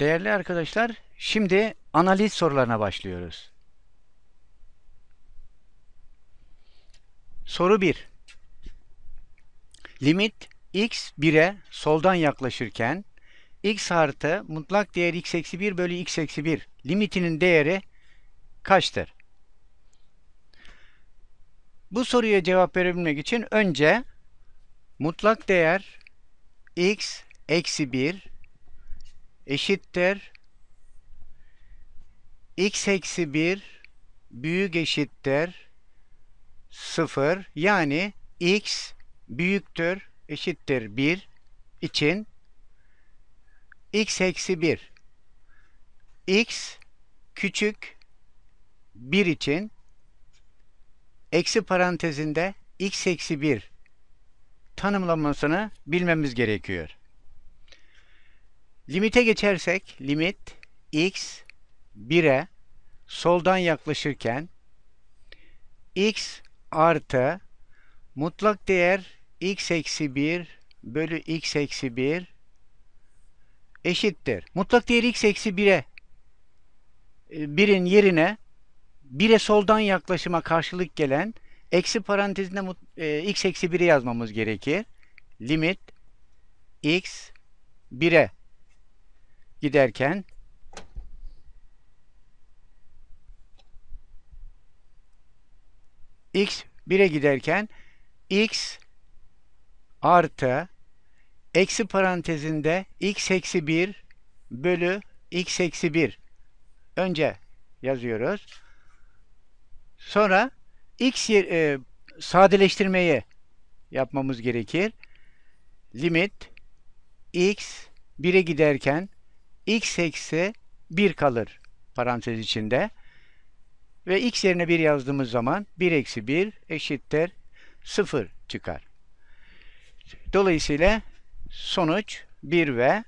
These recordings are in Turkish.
Değerli arkadaşlar, şimdi analiz sorularına başlıyoruz. Soru 1. Limit x 1'e soldan yaklaşırken x artı mutlak değer x eksi 1 bölü x eksi 1 limitinin değeri kaçtır? Bu soruya cevap verebilmek için önce mutlak değer x eksi 1 eşittir x eksi 1 büyük eşittir 0 yani x büyüktür eşittir 1 için x eksi 1 x küçük 1 için eksi parantezinde x eksi 1 tanımlamasını bilmemiz gerekiyor. Limite geçersek limit x 1'e soldan yaklaşırken x artı mutlak değer x eksi 1 bölü x eksi 1 eşittir. Mutlak değer x eksi 1'e 1'in e, yerine 1'e soldan yaklaşıma karşılık gelen eksi parantezinde e, x eksi 1'i yazmamız gerekir. Limit x 1'e giderken x 1'e giderken x artı eksi parantezinde x eksi 1 bölü x eksi 1 önce yazıyoruz. Sonra x e, sadeleştirmeyi yapmamız gerekir. Limit x 1'e giderken x eksi 1 kalır parantez içinde. Ve x yerine 1 yazdığımız zaman 1 eksi 1 eşittir 0 çıkar. Dolayısıyla sonuç 1 ve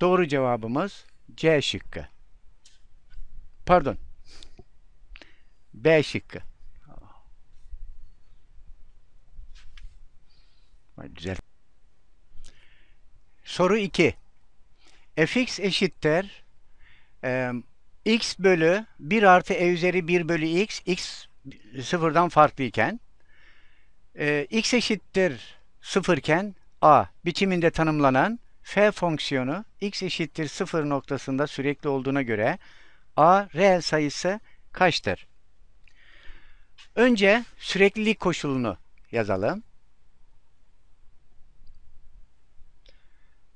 doğru cevabımız C şıkkı. Pardon. B şıkkı. Güzel. Soru 2 fx eşittir e, x bölü 1 artı e üzeri 1 bölü x x sıfırdan farklıyken e, x eşittir sıfırken a biçiminde tanımlanan f fonksiyonu x eşittir sıfır noktasında sürekli olduğuna göre a reel sayısı kaçtır? Önce süreklilik koşulunu yazalım.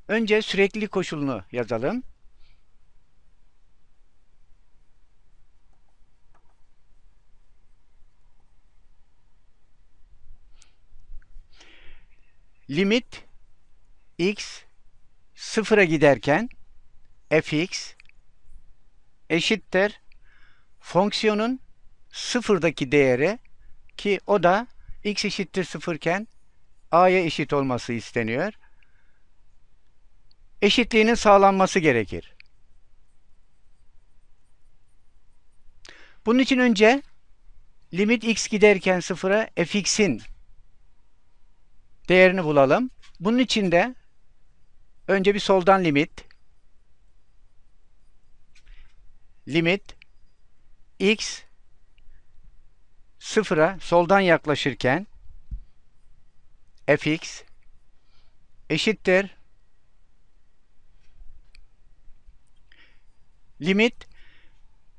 Önce sürekli koşulunu yazalım. Limit x sıfıra giderken fx eşittir fonksiyonun sıfırdaki değeri ki o da x eşittir sıfırken a'ya eşit olması isteniyor eşitliğinin sağlanması gerekir. Bunun için önce limit x giderken sıfıra fx'in değerini bulalım. Bunun için de önce bir soldan limit limit x sıfıra soldan yaklaşırken fx eşittir limit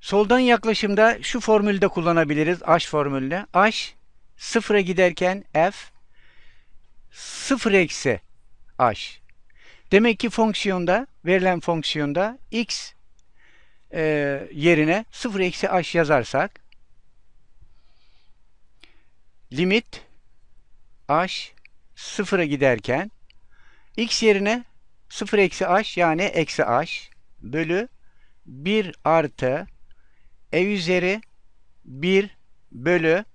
soldan yaklaşımda şu formülde kullanabiliriz. H formülünü. H sıfıra giderken f sıfır eksi h. Demek ki fonksiyonda verilen fonksiyonda x e, yerine sıfır eksi h yazarsak limit h sıfıra giderken x yerine 0 eksi h yani eksi h bölü 1 artı e üzeri 1 bölü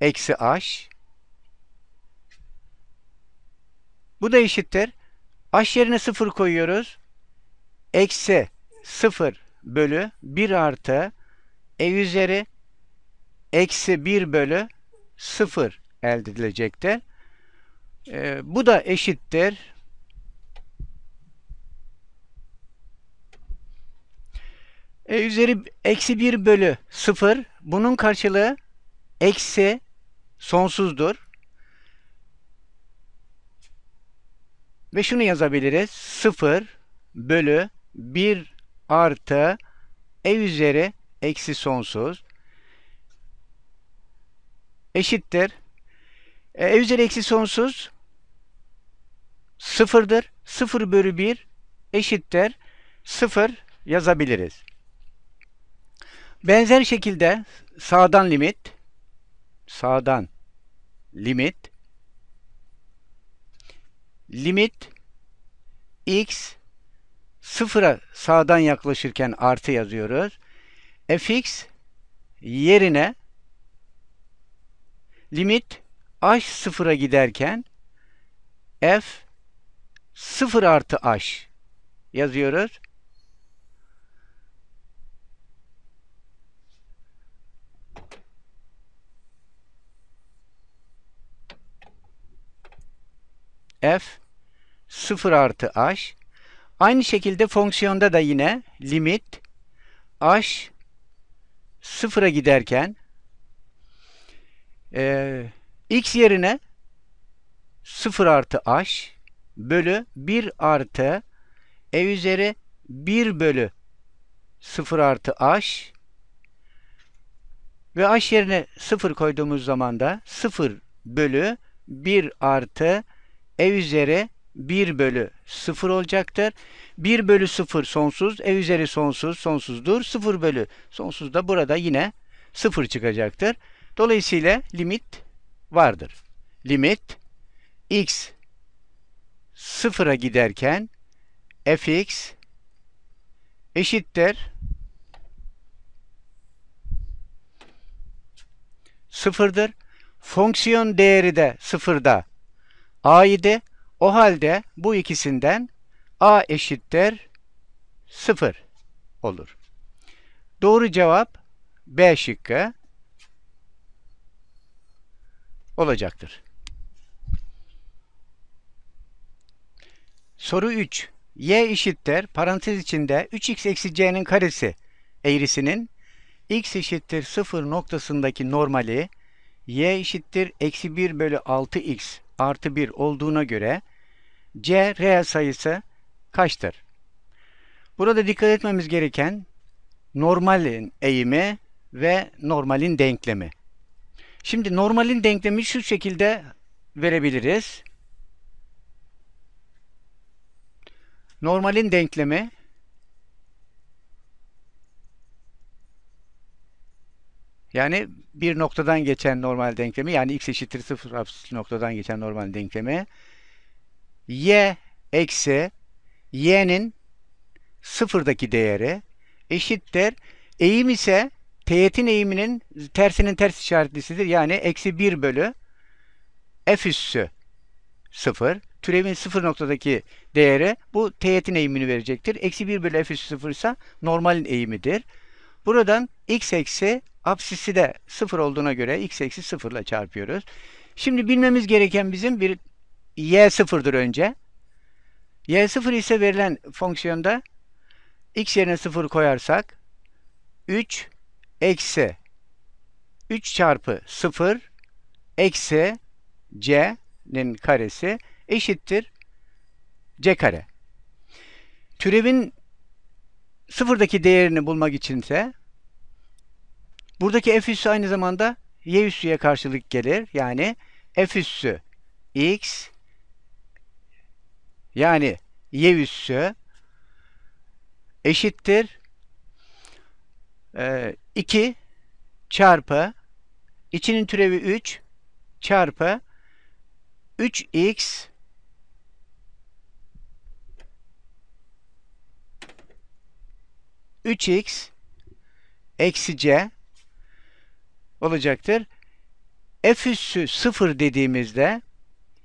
eksi h. Bu da eşittir. h yerine 0 koyuyoruz. Eksi 0 bölü 1 artı e üzeri eksi 1 bölü 0 elde edilecektir. Ee, bu da eşittir. e, üzeri eksi 1 bölü 0. Bunun karşılığı eksi sonsuzdur. Ve şunu yazabiliriz. 0 bölü 1 artı e üzeri eksi sonsuz eşittir. E, e üzeri eksi sonsuz sıfırdır. 0 bölü 1 eşittir. 0 yazabiliriz. Benzer şekilde sağdan limit sağdan limit limit x sıfıra sağdan yaklaşırken artı yazıyoruz. fx yerine limit h sıfıra giderken f sıfır artı h yazıyoruz. f 0 artı h. Aynı şekilde fonksiyonda da yine limit h sıfıra giderken e, x yerine 0 artı h bölü 1 artı e üzeri 1 bölü 0 artı h ve h yerine 0 koyduğumuz zaman da 0 bölü 1 artı ev üzeri 1 bölü 0 olacaktır. 1 bölü 0 sonsuz, ev üzeri sonsuz, sonsuzdur. 0 bölü sonsuz da burada yine 0 çıkacaktır. Dolayısıyla limit vardır. Limit x 0'a giderken fx eşittir sıfırdır. Fonksiyon değeri de sıfırda A idi. O halde bu ikisinden A eşittir 0 olur. Doğru cevap B şıkkı olacaktır. Soru 3. Y eşittir parantez içinde 3x eksi c'nin karesi eğrisinin x eşittir 0 noktasındaki normali y eşittir eksi 1 bölü 6x artı 1 olduğuna göre c reel sayısı kaçtır? Burada dikkat etmemiz gereken normalin eğimi ve normalin denklemi. Şimdi normalin denklemi şu şekilde verebiliriz. Normalin denklemi Yani bir noktadan geçen normal denklemi yani x eşittir 0 absüs noktadan geçen normal denklemi y eksi y'nin sıfırdaki değeri eşittir. Eğim ise teğetin eğiminin tersinin ters işaretlisidir. Yani eksi 1 bölü f üssü 0. Türevin sıfır noktadaki değeri bu teğetin eğimini verecektir. Eksi 1 bölü f üssü 0 ise normalin eğimidir. Buradan x eksi Apsisi de 0 olduğuna göre x eksi 0 ile çarpıyoruz. Şimdi bilmemiz gereken bizim bir y sıfırdır önce. y sıfır ise verilen fonksiyonda x yerine 0 koyarsak 3 eksi 3 çarpı 0 eksi c'nin karesi eşittir c kare. Türevin sıfırdaki değerini bulmak içinse Buradaki f üssü aynı zamanda y üssüye karşılık gelir. Yani f üssü x yani y üssü eşittir 2 çarpı içinin türevi 3 çarpı 3x üç x eksi c olacaktır. F üssü 0 dediğimizde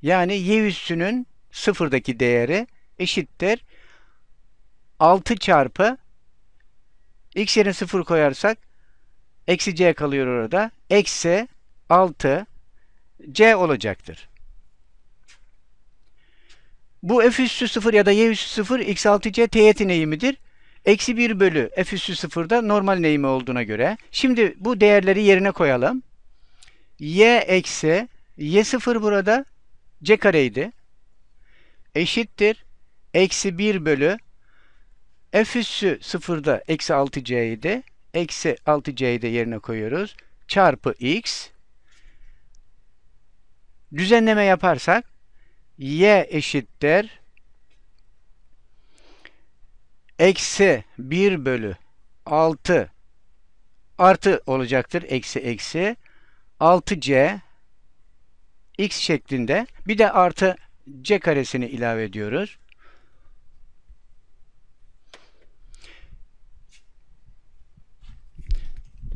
yani y üssünün sıfırdaki değeri eşittir. 6 çarpı x yerine 0 koyarsak eksi c kalıyor orada. Eksi 6 c olacaktır. Bu f üssü 0 ya da y üssü 0 x6 c teğetin eğimidir. Eksi 1 bölü f üssü 0'da normal eğimi olduğuna göre. Şimdi bu değerleri yerine koyalım. y eksi y 0 burada c kareydi. Eşittir. Eksi 1 bölü f üssü 0'da eksi 6c idi. Eksi 6c'yi de yerine koyuyoruz. Çarpı x. Düzenleme yaparsak y eşittir eksi 1 bölü 6 artı olacaktır. Eksi eksi 6c x şeklinde bir de artı c karesini ilave ediyoruz.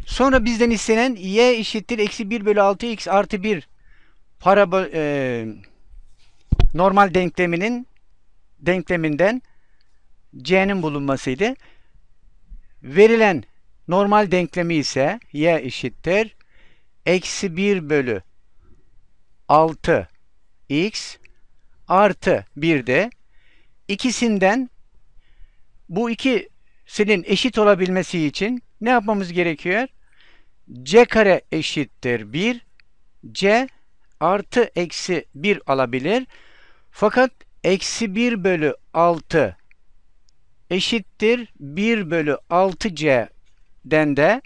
Sonra bizden istenen y eşittir eksi 1 bölü 6 x artı 1 para e, normal denkleminin denkleminden C'nin bulunmasıydı. Verilen normal denklemi ise Y eşittir. Eksi 1 bölü 6 X artı 1 de ikisinden bu ikisinin eşit olabilmesi için ne yapmamız gerekiyor? C kare eşittir 1. C artı eksi 1 alabilir. Fakat eksi 1 bölü 6 eşittir 1 bölü 6C'den de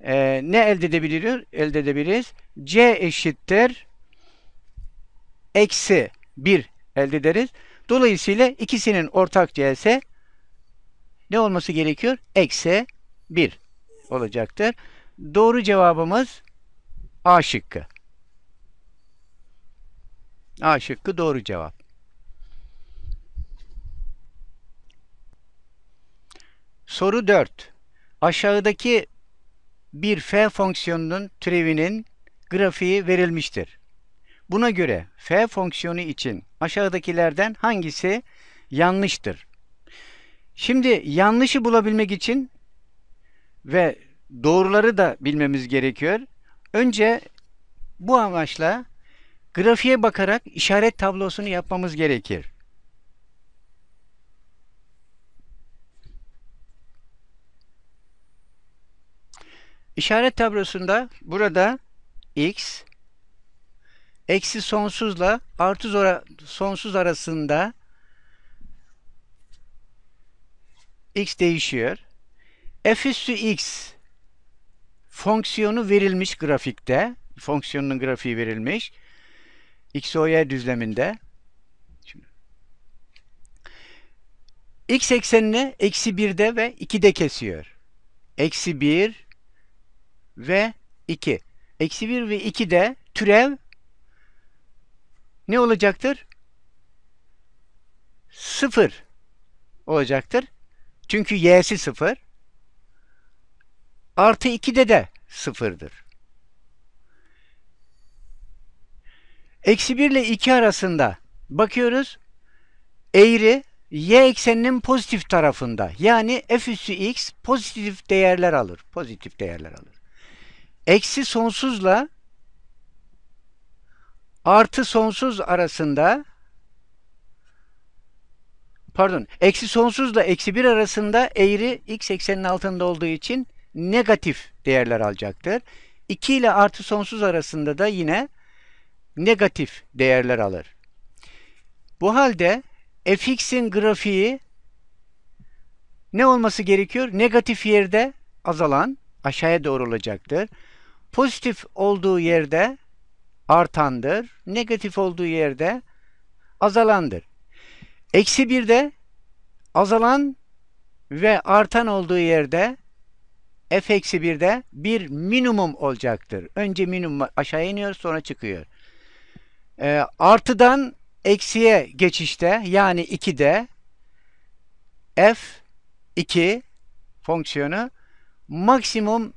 e, ne elde edebiliriz? Elde edebiliriz. C eşittir eksi 1 elde ederiz. Dolayısıyla ikisinin ortak C'si ne olması gerekiyor? Eksi 1 olacaktır. Doğru cevabımız A şıkkı. A şıkkı doğru cevap. Soru 4. Aşağıdaki bir f fonksiyonunun türevinin grafiği verilmiştir. Buna göre f fonksiyonu için aşağıdakilerden hangisi yanlıştır? Şimdi yanlışı bulabilmek için ve doğruları da bilmemiz gerekiyor. Önce bu amaçla grafiğe bakarak işaret tablosunu yapmamız gerekir. İşaret tablosunda burada x eksi sonsuzla artı zora, sonsuz arasında x değişiyor. f üssü x fonksiyonu verilmiş grafikte. Fonksiyonun grafiği verilmiş. x o y düzleminde. Şimdi. x eksenini eksi 1'de ve 2'de kesiyor. Eksi 1, ve 2. Eksi 1 ve 2 de türev ne olacaktır? 0 olacaktır. Çünkü y'si 0. Artı 2'de de 0'dır. Eksi 1 ile 2 arasında bakıyoruz. Eğri y ekseninin pozitif tarafında. Yani f üssü x pozitif değerler alır. Pozitif değerler alır eksi sonsuzla artı sonsuz arasında pardon eksi sonsuzla eksi bir arasında eğri x eksenin altında olduğu için negatif değerler alacaktır. 2 ile artı sonsuz arasında da yine negatif değerler alır. Bu halde fx'in grafiği ne olması gerekiyor? Negatif yerde azalan aşağıya doğru olacaktır. Pozitif olduğu yerde artandır. Negatif olduğu yerde azalandır. Eksi bir de azalan ve artan olduğu yerde f eksi bir de bir minimum olacaktır. Önce minimum aşağı iniyor sonra çıkıyor. E, artıdan eksiye geçişte yani 2'de f2 fonksiyonu maksimum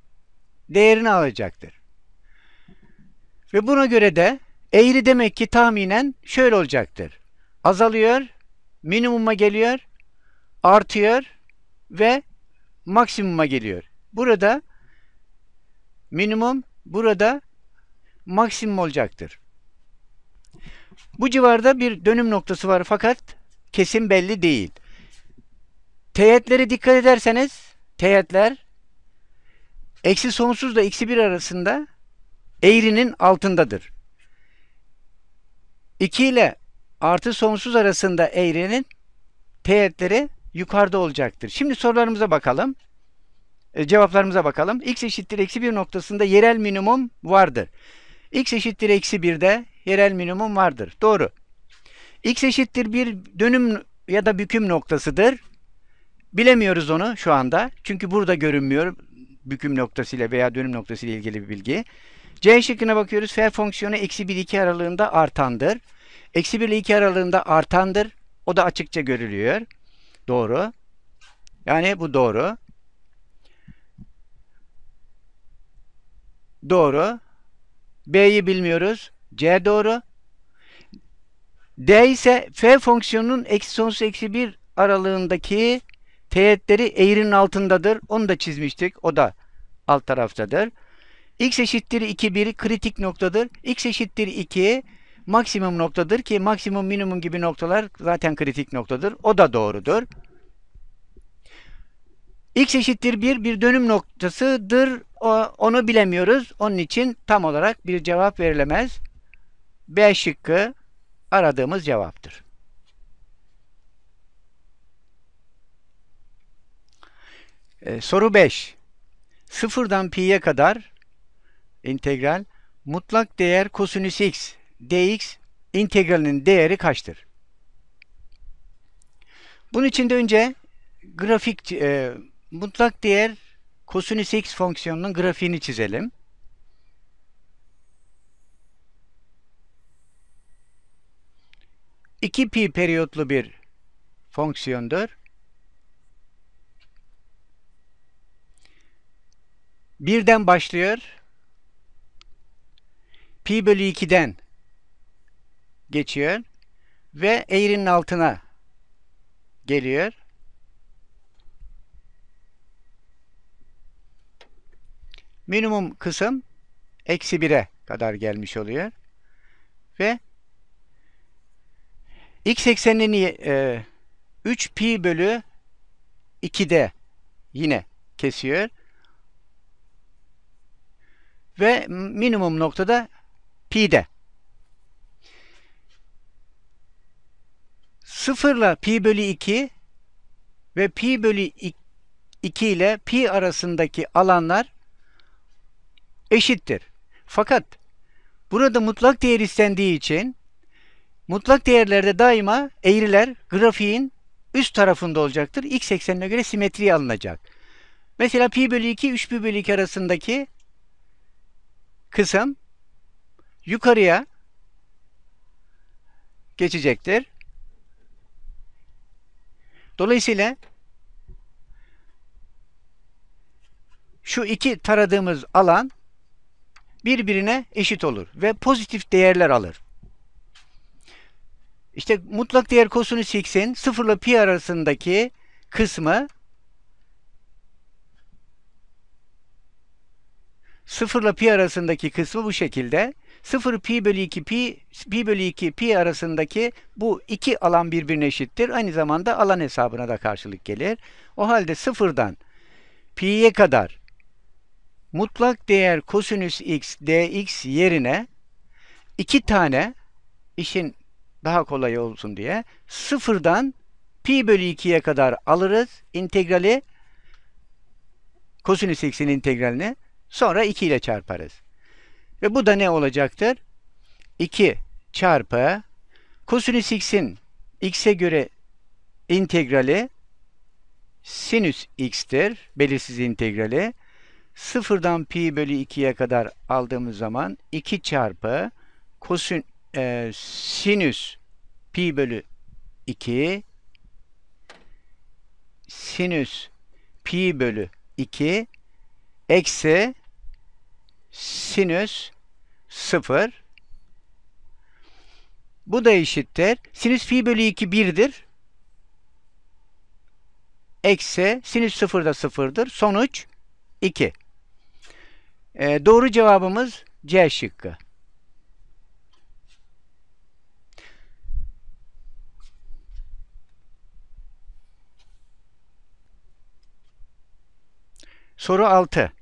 değerini alacaktır. Ve buna göre de eğri demek ki tahminen şöyle olacaktır. Azalıyor, minimuma geliyor, artıyor ve maksimuma geliyor. Burada minimum, burada maksimum olacaktır. Bu civarda bir dönüm noktası var fakat kesin belli değil. Teğetlere dikkat ederseniz teğetler Eksi sonsuzla eksi bir arasında eğrinin altındadır. 2 ile artı sonsuz arasında eğrinin teğetleri yukarıda olacaktır. Şimdi sorularımıza bakalım. E, cevaplarımıza bakalım. x eşittir eksi 1 noktasında yerel minimum vardır. x eşittir eksi 1'de yerel minimum vardır. Doğru. x eşittir bir dönüm ya da büküm noktasıdır. Bilemiyoruz onu şu anda. Çünkü burada görünmüyor büküm noktasıyla veya dönüm noktasıyla ilgili bir bilgi. C şıkkına bakıyoruz. F fonksiyonu eksi 1-2 aralığında artandır. Eksi 1 ile 2 aralığında artandır. O da açıkça görülüyor. Doğru. Yani bu doğru. Doğru. B'yi bilmiyoruz. C doğru. D ise F fonksiyonunun eksi sonsuz eksi 1 aralığındaki teğetleri eğrinin altındadır. Onu da çizmiştik. O da alt taraftadır. X eşittir 2 1 kritik noktadır. X eşittir 2 maksimum noktadır ki maksimum minimum gibi noktalar zaten kritik noktadır. O da doğrudur. X eşittir 1 bir dönüm noktasıdır. O, onu bilemiyoruz. Onun için tam olarak bir cevap verilemez. B şıkkı aradığımız cevaptır. Ee, soru 5. Sıfırdan pi'ye kadar integral mutlak değer kosinüs x dx integralinin değeri kaçtır? Bunun için de önce grafik e, mutlak değer kosinüs x fonksiyonunun grafiğini çizelim. İki pi periyotlu bir fonksiyondur. Birden başlıyor. Pi bölü 2'den geçiyor. Ve eğrinin altına geliyor. Minimum kısım eksi 1'e kadar gelmiş oluyor. Ve x eksenini e, 3 pi bölü 2'de yine kesiyor ve minimum noktada pi'de. Sıfırla pi bölü 2 ve pi bölü 2 ile pi arasındaki alanlar eşittir. Fakat burada mutlak değer istendiği için mutlak değerlerde daima eğriler grafiğin üst tarafında olacaktır. X eksenine göre simetri alınacak. Mesela pi bölü 2, 3 pi bölü 2 arasındaki kısım yukarıya geçecektir. Dolayısıyla şu iki taradığımız alan birbirine eşit olur ve pozitif değerler alır. İşte mutlak değer kosinüs x'in 0 ile pi arasındaki kısmı Sıfırla pi arasındaki kısmı bu şekilde. 0 pi bölü 2 pi, pi bölü 2 pi arasındaki bu iki alan birbirine eşittir. Aynı zamanda alan hesabına da karşılık gelir. O halde sıfırdan pi'ye kadar mutlak değer kosinüs x dx yerine iki tane işin daha kolay olsun diye sıfırdan pi bölü 2'ye kadar alırız integrali kosinüs x'in integralini Sonra 2 ile çarparız. Ve bu da ne olacaktır? 2 çarpı kosinüs x'in x'e göre integrali sinüs x'tir. Belirsiz integrali. Sıfırdan pi bölü 2'ye kadar aldığımız zaman 2 çarpı kosin, e, sinüs pi bölü 2 sinüs pi bölü 2 eksi sinüs 0. Bu da eşittir. Sinüs fi bölü 2 1'dir. Eksi sinüs 0 da 0'dır. Sonuç 2. Ee, doğru cevabımız C şıkkı. Soru 6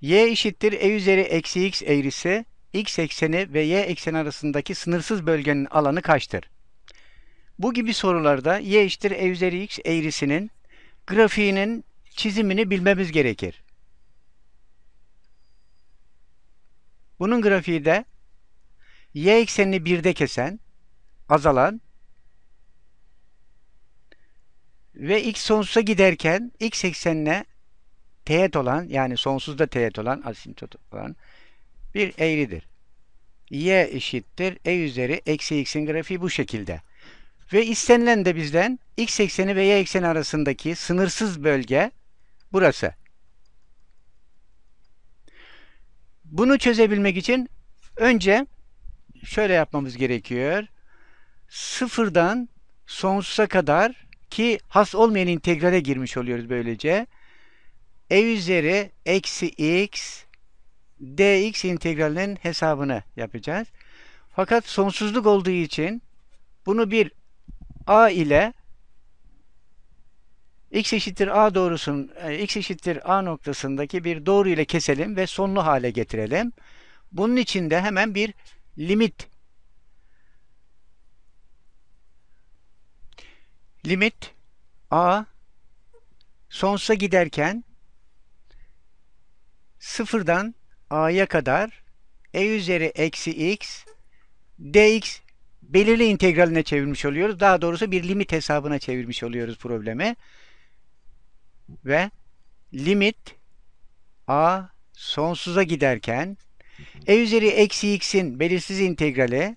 y eşittir e üzeri eksi x eğrisi x ekseni ve y ekseni arasındaki sınırsız bölgenin alanı kaçtır? Bu gibi sorularda y eşittir e üzeri x eğrisinin grafiğinin çizimini bilmemiz gerekir. Bunun grafiği de y eksenini birde kesen, azalan ve x sonsuza giderken x eksenine teğet olan yani sonsuzda teğet olan asimtot olan bir eğridir. Y eşittir e üzeri eksi x'in grafiği bu şekilde. Ve istenilen de bizden x ekseni ve y ekseni arasındaki sınırsız bölge burası. Bunu çözebilmek için önce şöyle yapmamız gerekiyor. Sıfırdan sonsuza kadar ki has olmayan integrale girmiş oluyoruz böylece e üzeri eksi x dx integralinin hesabını yapacağız. Fakat sonsuzluk olduğu için bunu bir a ile x eşittir a doğrusun e, x eşittir a noktasındaki bir doğru ile keselim ve sonlu hale getirelim. Bunun için de hemen bir limit limit a sonsuza giderken sıfırdan a'ya kadar e üzeri eksi x dx belirli integraline çevirmiş oluyoruz. Daha doğrusu bir limit hesabına çevirmiş oluyoruz problemi. Ve limit a sonsuza giderken e üzeri eksi x'in belirsiz integrali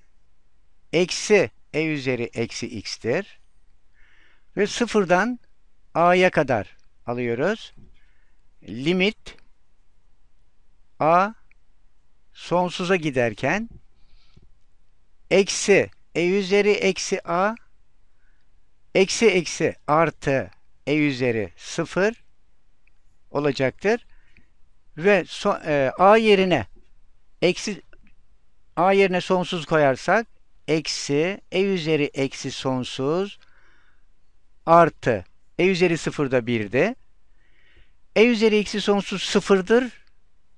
eksi e üzeri eksi x'tir. Ve sıfırdan a'ya kadar alıyoruz. Limit a sonsuza giderken eksi e üzeri eksi a eksi eksi artı e üzeri 0 olacaktır. Ve so, e, a yerine eksi a yerine sonsuz koyarsak eksi e üzeri eksi sonsuz artı e üzeri 0 da 1'di. e üzeri eksi sonsuz 0'dır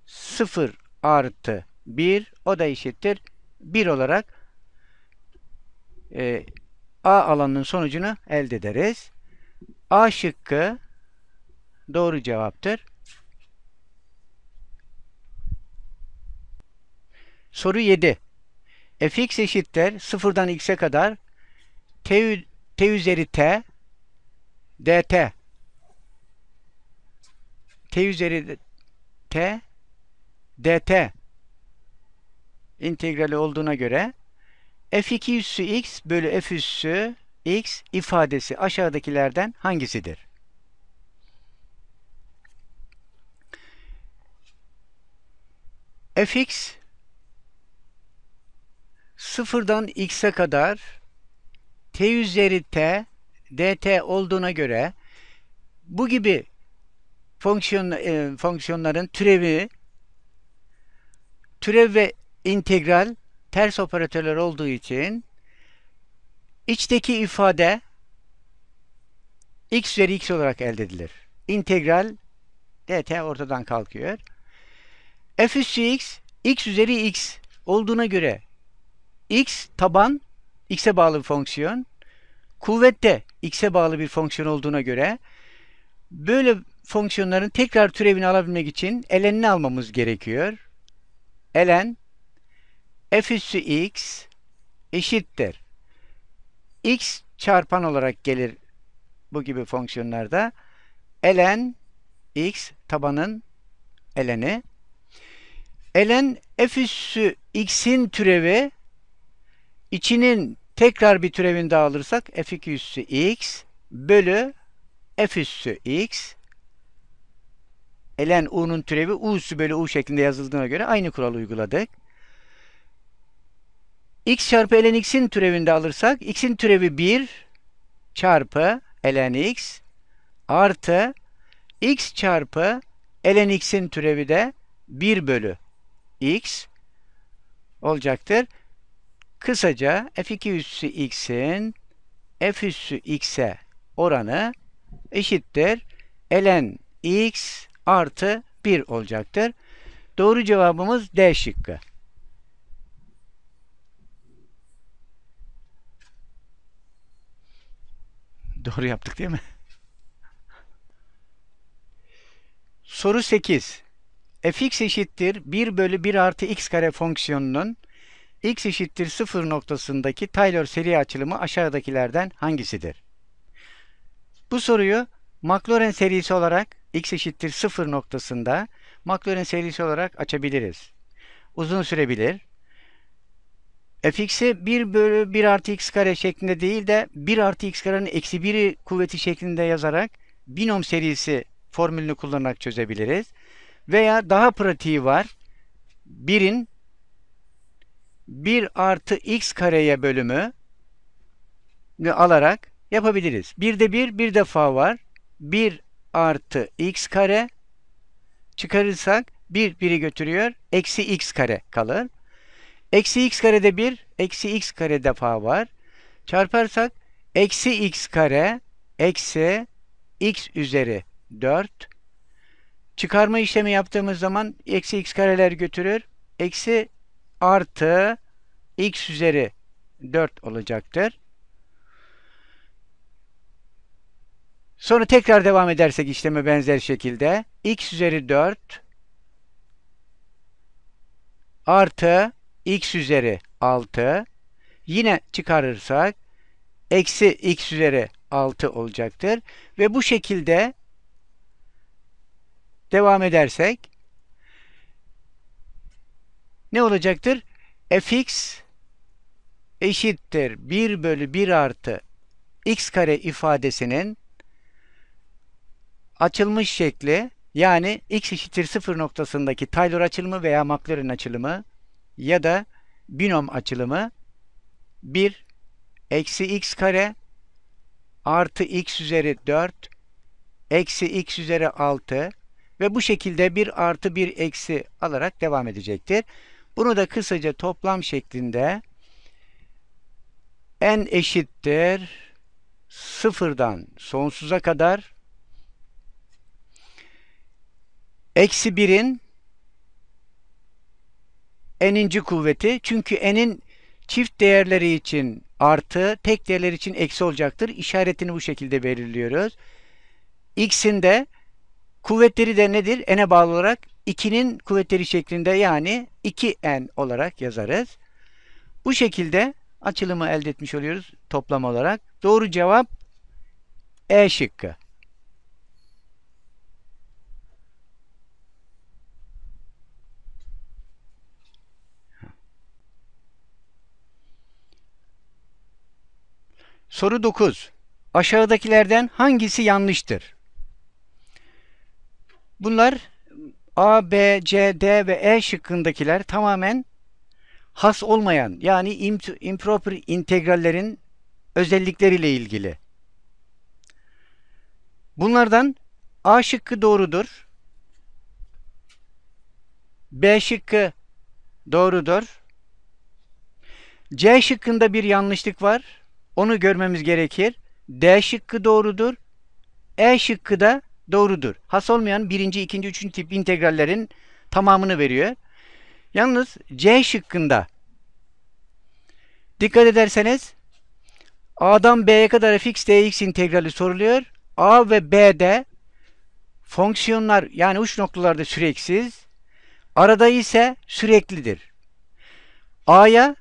0 artı 1 o da eşittir 1 olarak e, A alanının sonucunu elde ederiz. A şıkkı doğru cevaptır. Soru 7. fx eşittir 0'dan x'e kadar t, t üzeri t dt t üzeri t dt integrali olduğuna göre f2 üssü x bölü f üssü x ifadesi aşağıdakilerden hangisidir? fx sıfırdan x'e kadar t üzeri t dt olduğuna göre bu gibi fonksiyon, e, fonksiyonların türevi Türev ve integral ters operatörler olduğu için içteki ifade x üzeri x olarak elde edilir. İntegral dt ortadan kalkıyor. f üssü x x üzeri x olduğuna göre x taban x'e bağlı bir fonksiyon. kuvvette x'e bağlı bir fonksiyon olduğuna göre böyle fonksiyonların tekrar türevini alabilmek için ln'ini almamız gerekiyor ln f üssü x eşittir. x çarpan olarak gelir bu gibi fonksiyonlarda. ln x tabanın eleni ln f üssü x'in türevi içinin tekrar bir türevini daha alırsak f2 üssü x bölü f üssü x Elen U'nun türevi u U'su bölü U şeklinde yazıldığına göre aynı kuralı uyguladık. X çarpı ln x'in türevinde alırsak x'in türevi 1 çarpı ln x artı x çarpı ln x'in türevi de 1 bölü x olacaktır. Kısaca f2 üssü x'in f üssü x'e oranı eşittir ln x artı 1 olacaktır. Doğru cevabımız D şıkkı. Doğru yaptık değil mi? Soru 8. fx eşittir 1 bölü 1 artı x kare fonksiyonunun x eşittir 0 noktasındaki Taylor seri açılımı aşağıdakilerden hangisidir? Bu soruyu Maclaurin serisi olarak x eşittir 0 noktasında Maclaurin serisi olarak açabiliriz. Uzun sürebilir. fx'i 1 bölü 1 artı x kare şeklinde değil de 1 artı x karenin eksi 1'i kuvveti şeklinde yazarak binom serisi formülünü kullanarak çözebiliriz. Veya daha pratiği var. 1'in 1 artı x kareye bölümü alarak yapabiliriz. 1'de 1, 1 defa var. 1 artı x kare çıkarırsak 1 biri götürüyor. Eksi x kare kalır. Eksi x karede 1, eksi x kare defa var. Çarparsak eksi x kare eksi x üzeri 4. Çıkarma işlemi yaptığımız zaman eksi x kareler götürür. Eksi artı x üzeri 4 olacaktır. Sonra tekrar devam edersek işleme benzer şekilde x üzeri 4 artı x üzeri 6 yine çıkarırsak eksi x üzeri 6 olacaktır. Ve bu şekilde devam edersek ne olacaktır? fx eşittir 1 bölü 1 artı x kare ifadesinin açılmış şekli yani x eşittir 0 noktasındaki Taylor açılımı veya Maclaurin açılımı ya da binom açılımı 1 eksi x kare artı x üzeri 4 eksi x üzeri 6 ve bu şekilde 1 artı 1 eksi alarak devam edecektir. Bunu da kısaca toplam şeklinde n eşittir sıfırdan sonsuza kadar Eksi birin eninci kuvveti. Çünkü n'in çift değerleri için artı, tek değerler için eksi olacaktır. İşaretini bu şekilde belirliyoruz. X'in de kuvvetleri de nedir? N'e bağlı olarak 2'nin kuvvetleri şeklinde yani 2n olarak yazarız. Bu şekilde açılımı elde etmiş oluyoruz toplam olarak. Doğru cevap E şıkkı. Soru 9. Aşağıdakilerden hangisi yanlıştır? Bunlar A, B, C, D ve E şıkkındakiler tamamen has olmayan yani improper integrallerin özellikleriyle ilgili. Bunlardan A şıkkı doğrudur. B şıkkı doğrudur. C şıkkında bir yanlışlık var. Onu görmemiz gerekir. D şıkkı doğrudur. E şıkkı da doğrudur. Has olmayan birinci, ikinci, üçüncü tip integrallerin tamamını veriyor. Yalnız C şıkkında dikkat ederseniz A'dan B'ye kadar fx dx integrali soruluyor. A ve B'de fonksiyonlar yani uç noktalarda süreksiz. Arada ise süreklidir. A'ya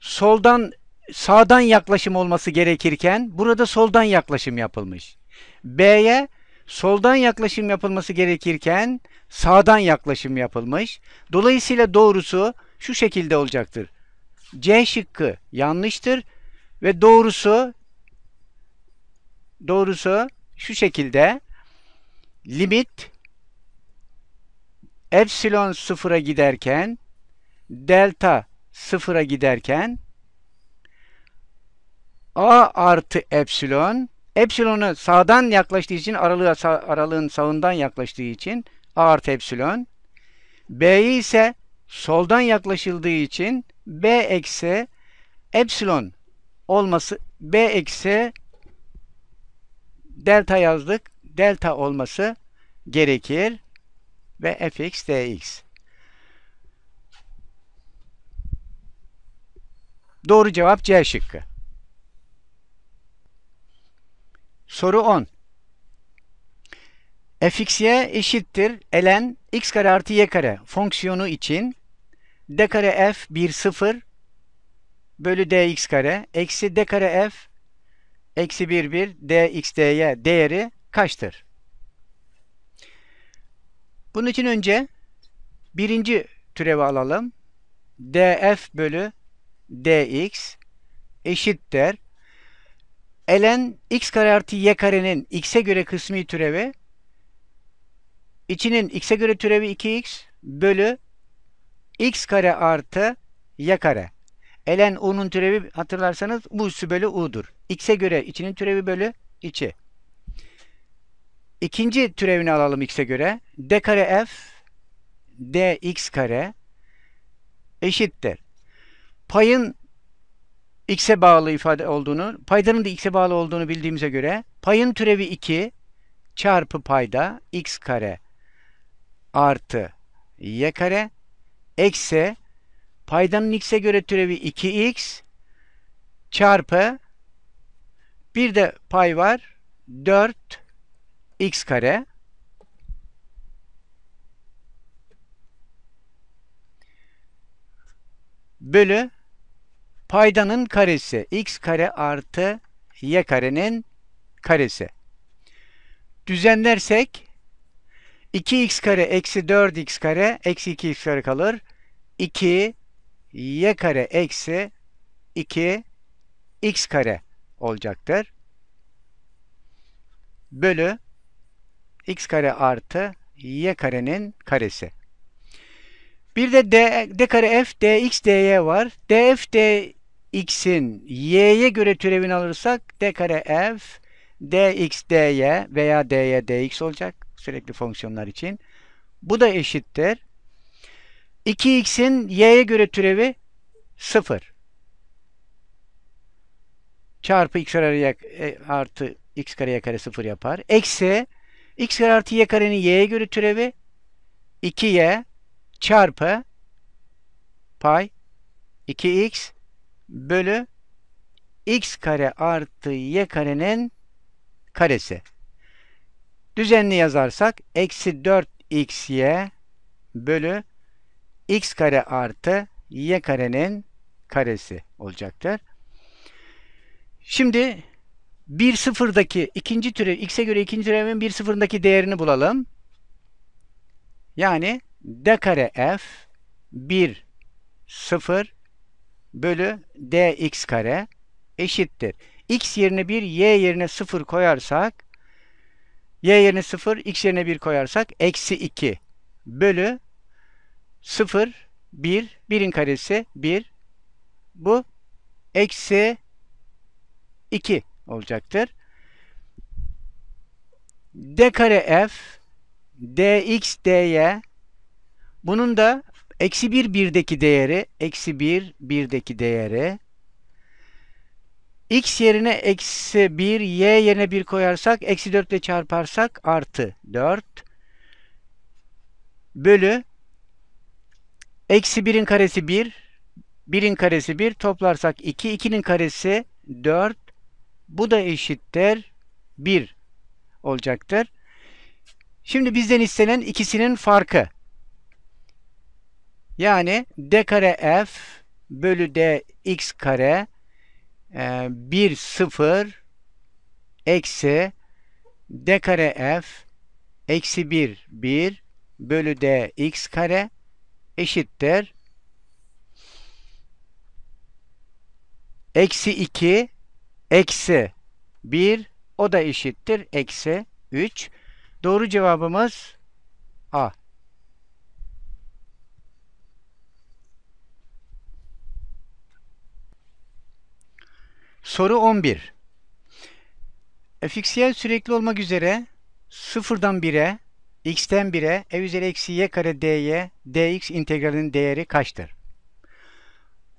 soldan sağdan yaklaşım olması gerekirken burada soldan yaklaşım yapılmış. B'ye soldan yaklaşım yapılması gerekirken sağdan yaklaşım yapılmış. Dolayısıyla doğrusu şu şekilde olacaktır. C şıkkı yanlıştır ve doğrusu doğrusu şu şekilde limit epsilon sıfıra giderken delta sıfıra giderken A artı epsilon. Epsilonu sağdan yaklaştığı için aralığa aralığın sağından yaklaştığı için A artı epsilon. B'yi ise soldan yaklaşıldığı için B eksi epsilon olması B eksi delta yazdık. Delta olması gerekir ve fx dx. Doğru cevap C şıkkı. Soru 10. fxy eşittir ln x kare artı y kare fonksiyonu için d kare f 1 0 bölü dx kare eksi d kare f eksi 1 1 dx dy değeri kaçtır? Bunun için önce birinci türevi alalım. df bölü dx eşittir ln x kare artı y karenin x'e göre kısmi türevi içinin x'e göre türevi 2x bölü x kare artı y kare. ln u'nun türevi hatırlarsanız bu üssü bölü u'dur. x'e göre içinin türevi bölü içi. İkinci türevini alalım x'e göre. d kare f dx kare eşittir. Payın x'e bağlı ifade olduğunu, paydanın da x'e bağlı olduğunu bildiğimize göre payın türevi 2 çarpı payda x kare artı y kare eksi paydanın x'e göre türevi 2x çarpı bir de pay var 4 x kare bölü Paydanın karesi x kare artı y karenin karesi. Düzenlersek 2x kare eksi 4x kare eksi 2x kare kalır. 2 y kare eksi 2 x kare olacaktır. Bölü x kare artı y karenin karesi. Bir de d, d kare f dx dy var. df d, x'in y'ye göre türevini alırsak d kare f dx dy veya dy dx olacak sürekli fonksiyonlar için. Bu da eşittir. 2x'in y'ye göre türevi 0. Çarpı x kare e, artı x kare kare 0 yapar. Eksi x kare artı y karenin y'ye göre türevi 2y çarpı pay 2x bölü x kare artı y karenin karesi. Düzenli yazarsak eksi 4xy bölü x kare artı y karenin karesi olacaktır. Şimdi 1 sıfırdaki ikinci türev x'e göre ikinci türevin 1 sıfırındaki değerini bulalım. Yani d kare f 1 0 bölü dx kare eşittir. x yerine 1, y yerine 0 koyarsak y yerine 0, x yerine 1 koyarsak eksi 2 bölü 0, 1, 1'in karesi 1. Bu eksi 2 olacaktır. d kare f dx dy bunun da Eksi 1 birdeki değeri eksi 1 birdeki değeri x yerine eksi 1 y yerine 1 koyarsak eksi 4 ile çarparsak artı 4 bölü eksi 1'in karesi 1 1'in karesi 1 toplarsak 2 2'nin karesi 4 bu da eşittir 1 olacaktır. Şimdi bizden istenen ikisinin farkı. Yani d kare f bölü d x kare e, 1 0 eksi d kare f eksi 1 1 bölü d x kare eşittir. Eksi 2 eksi 1 o da eşittir. Eksi 3. Doğru cevabımız A. Soru 11. Fiksiyel sürekli olmak üzere sıfırdan 1'e, x'ten 1'e, e üzeri eksi y kare dy, dx integralinin değeri kaçtır?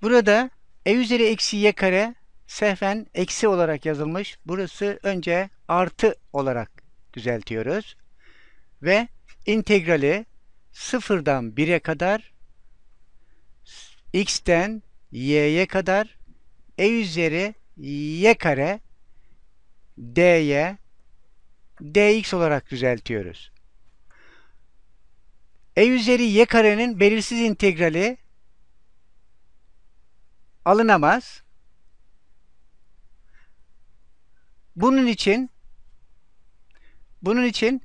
Burada e üzeri eksi y kare sehven eksi olarak yazılmış. Burası önce artı olarak düzeltiyoruz. Ve integrali sıfırdan 1'e kadar x'ten y'ye kadar e üzeri y kare dy dx olarak düzeltiyoruz. E üzeri y karenin belirsiz integrali alınamaz. Bunun için bunun için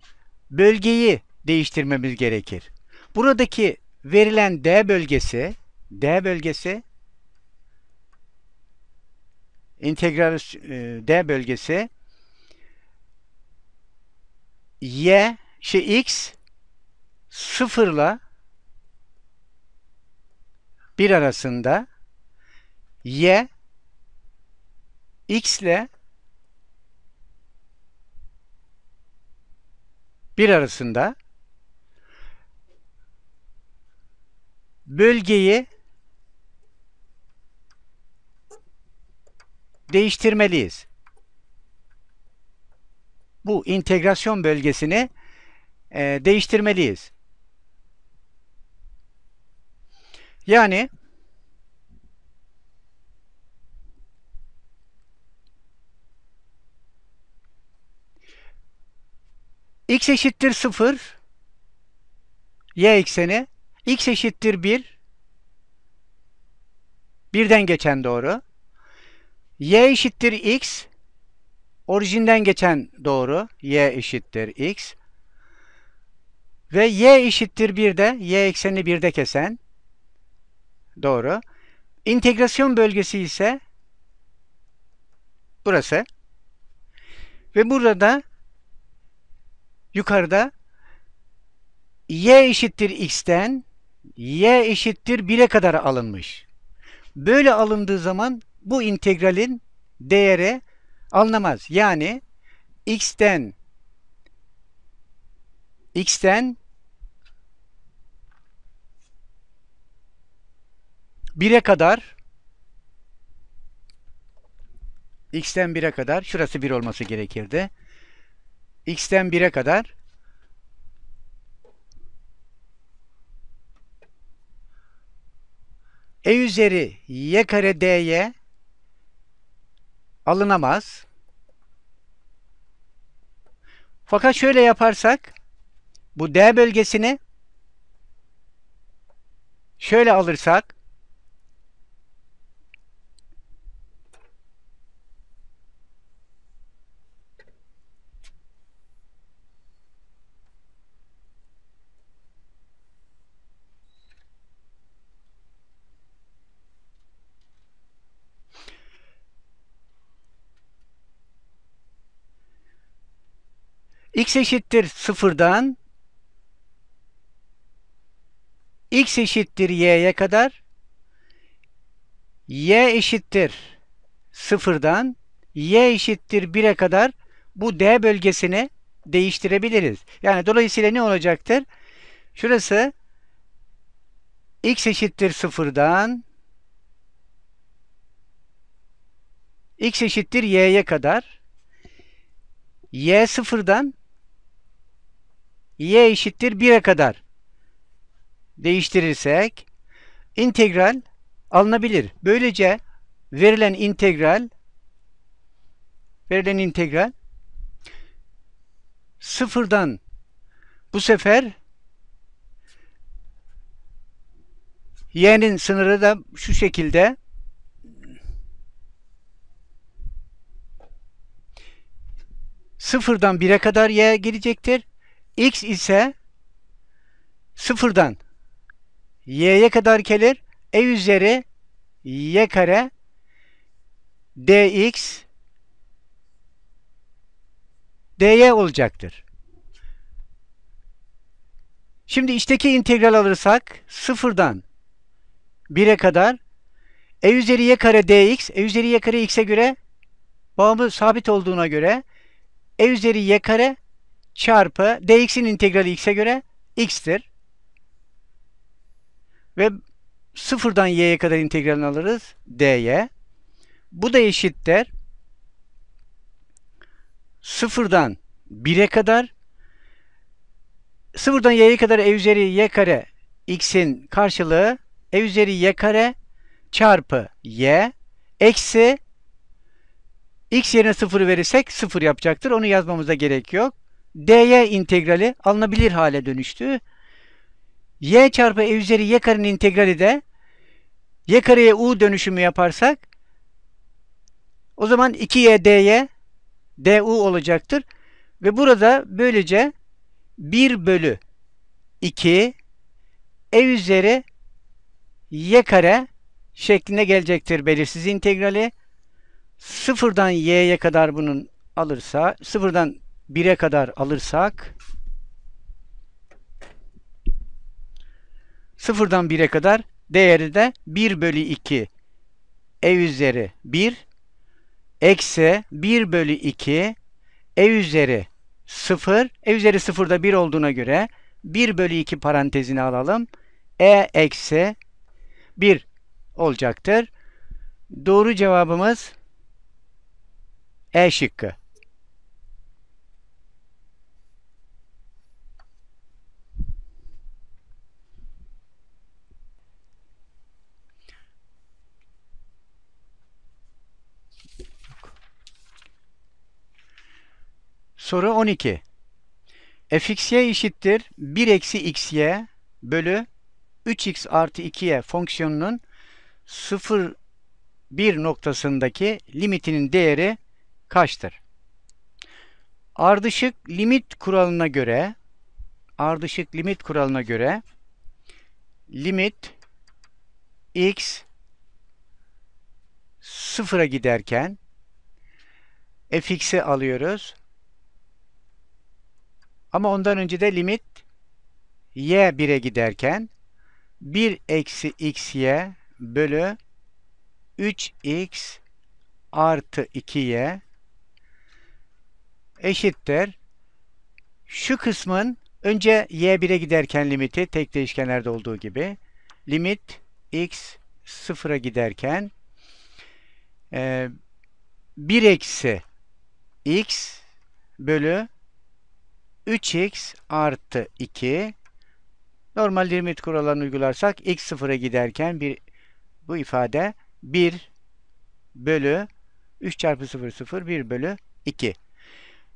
bölgeyi değiştirmemiz gerekir. Buradaki verilen D bölgesi D bölgesi integral e, D bölgesi Y şey X sıfırla bir arasında Y X ile bir arasında bölgeyi değiştirmeliyiz. Bu integrasyon bölgesini e, değiştirmeliyiz. Yani x eşittir 0 y ekseni x eşittir 1 birden geçen doğru y eşittir x orijinden geçen doğru. y eşittir x. Ve y eşittir 1'de, y eksenini 1'de kesen. Doğru. İntegrasyon bölgesi ise burası. Ve burada yukarıda y eşittir x'ten y eşittir 1'e kadar alınmış. Böyle alındığı zaman bu integralin değeri alınamaz. Yani x'ten x'ten 1'e kadar x'ten 1'e kadar şurası 1 olması gerekirdi. x'ten 1'e kadar e üzeri y kare dy alınamaz. Fakat şöyle yaparsak bu D bölgesini şöyle alırsak x eşittir sıfırdan x eşittir y'ye kadar y eşittir sıfırdan y eşittir 1'e kadar bu d bölgesini değiştirebiliriz. Yani dolayısıyla ne olacaktır? Şurası x eşittir sıfırdan x eşittir y'ye kadar y sıfırdan y eşittir 1'e kadar değiştirirsek integral alınabilir. Böylece verilen integral verilen integral sıfırdan bu sefer y'nin sınırı da şu şekilde sıfırdan bire kadar y gelecektir x ise sıfırdan y'ye kadar gelir. E üzeri y kare dx dy olacaktır. Şimdi içteki integral alırsak sıfırdan 1'e kadar e üzeri y kare dx, e üzeri y kare x'e göre bağımlı sabit olduğuna göre e üzeri y kare çarpı dx'in integrali x'e göre x'tir. Ve sıfırdan y'ye kadar integralini alırız. dy. Bu da eşittir. Sıfırdan 1'e kadar sıfırdan y'ye kadar e üzeri y kare x'in karşılığı e üzeri y kare çarpı y eksi x yerine sıfır verirsek sıfır yapacaktır. Onu yazmamıza gerek yok dy integrali alınabilir hale dönüştü. y çarpı e üzeri y karenin integrali de y kareye u dönüşümü yaparsak o zaman 2y dy du olacaktır. Ve burada böylece 1 bölü 2 e üzeri y kare şeklinde gelecektir belirsiz integrali. Sıfırdan y'ye kadar bunun alırsa, sıfırdan 1'e kadar alırsak sıfırdan 1'e kadar değeri de 1 bölü 2 e üzeri 1 eksi 1 bölü 2 e üzeri 0 e üzeri 0 da 1 olduğuna göre 1 bölü 2 parantezini alalım. e eksi 1 olacaktır. Doğru cevabımız E şıkkı. Soru 12. fxy eşittir 1 eksi xy bölü 3x artı 2y fonksiyonunun 0 1 noktasındaki limitinin değeri kaçtır? Ardışık limit kuralına göre ardışık limit kuralına göre limit x sıfıra giderken fx'i alıyoruz. Ama ondan önce de limit y 1'e giderken 1 eksi xy bölü 3x artı 2y eşittir. Şu kısmın önce y1'e giderken limiti tek değişkenlerde olduğu gibi limit x sıfıra giderken 1 eksi x bölü 3x artı 2 normal limit kurallarını uygularsak x sıfıra giderken bir bu ifade 1 bölü 3 çarpı 0 0 1 bölü 2.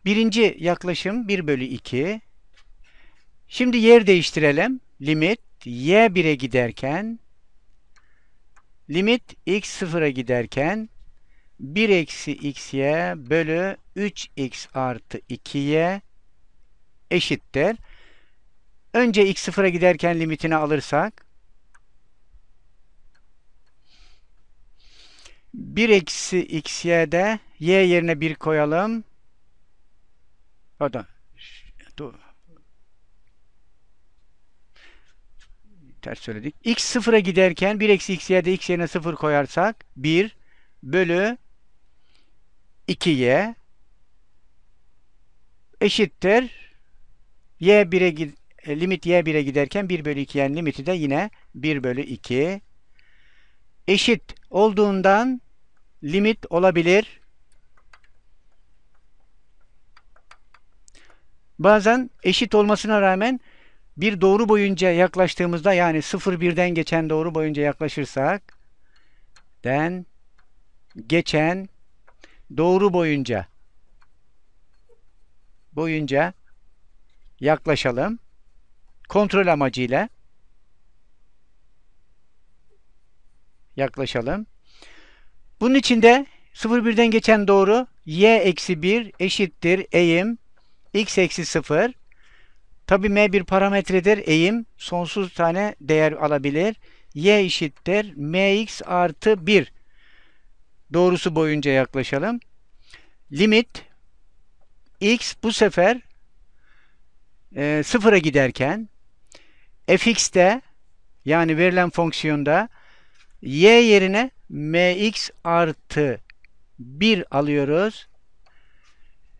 Birinci yaklaşım 1 bölü 2. Şimdi yer değiştirelim. Limit y 1'e giderken limit x sıfıra giderken 1 eksi x y bölü 3x artı 2y eşittir. Önce x sıfıra giderken limitini alırsak 1 eksi x de y yerine 1 koyalım. Pardon. Ters söyledik. x sıfıra giderken 1 eksi x de x yerine 0 koyarsak 1 bölü 2y eşittir y1'e e, limit y1'e giderken 1 bölü 2'nin limiti de yine 1 bölü 2 eşit olduğundan limit olabilir. Bazen eşit olmasına rağmen bir doğru boyunca yaklaştığımızda yani 0-1'den geçen doğru boyunca yaklaşırsak den geçen doğru boyunca boyunca yaklaşalım. Kontrol amacıyla yaklaşalım. Bunun için de 0-1'den geçen doğru y eksi 1 eşittir eğim x eksi 0. Tabi m bir parametredir. Eğim sonsuz tane değer alabilir. y eşittir mx artı 1. Doğrusu boyunca yaklaşalım. Limit x bu sefer e, sıfıra giderken fx'te yani verilen fonksiyonda y yerine mx artı 1 alıyoruz.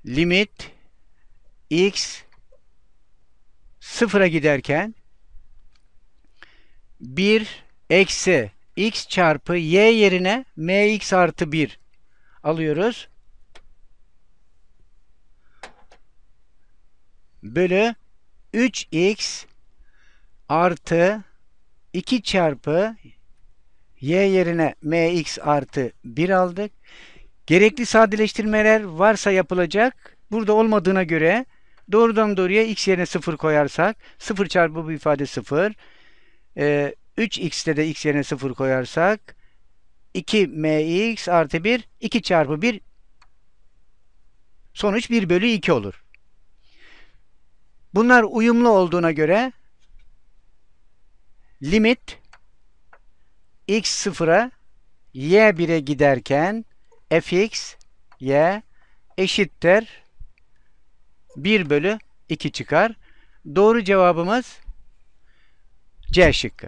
Limit x sıfıra giderken 1 eksi x çarpı y yerine mx artı 1 alıyoruz. Bölü 3x artı 2 çarpı y yerine mx artı 1 aldık. Gerekli sadeleştirmeler varsa yapılacak. Burada olmadığına göre doğrudan doğruya x yerine 0 koyarsak 0 çarpı bu ifade 0. Ee, 3x'te de x yerine 0 koyarsak 2mx artı 1 2 çarpı 1 sonuç 1 bölü 2 olur. Bunlar uyumlu olduğuna göre limit x sıfıra y 1'e giderken fx y eşittir 1 bölü 2 çıkar. Doğru cevabımız C şıkkı.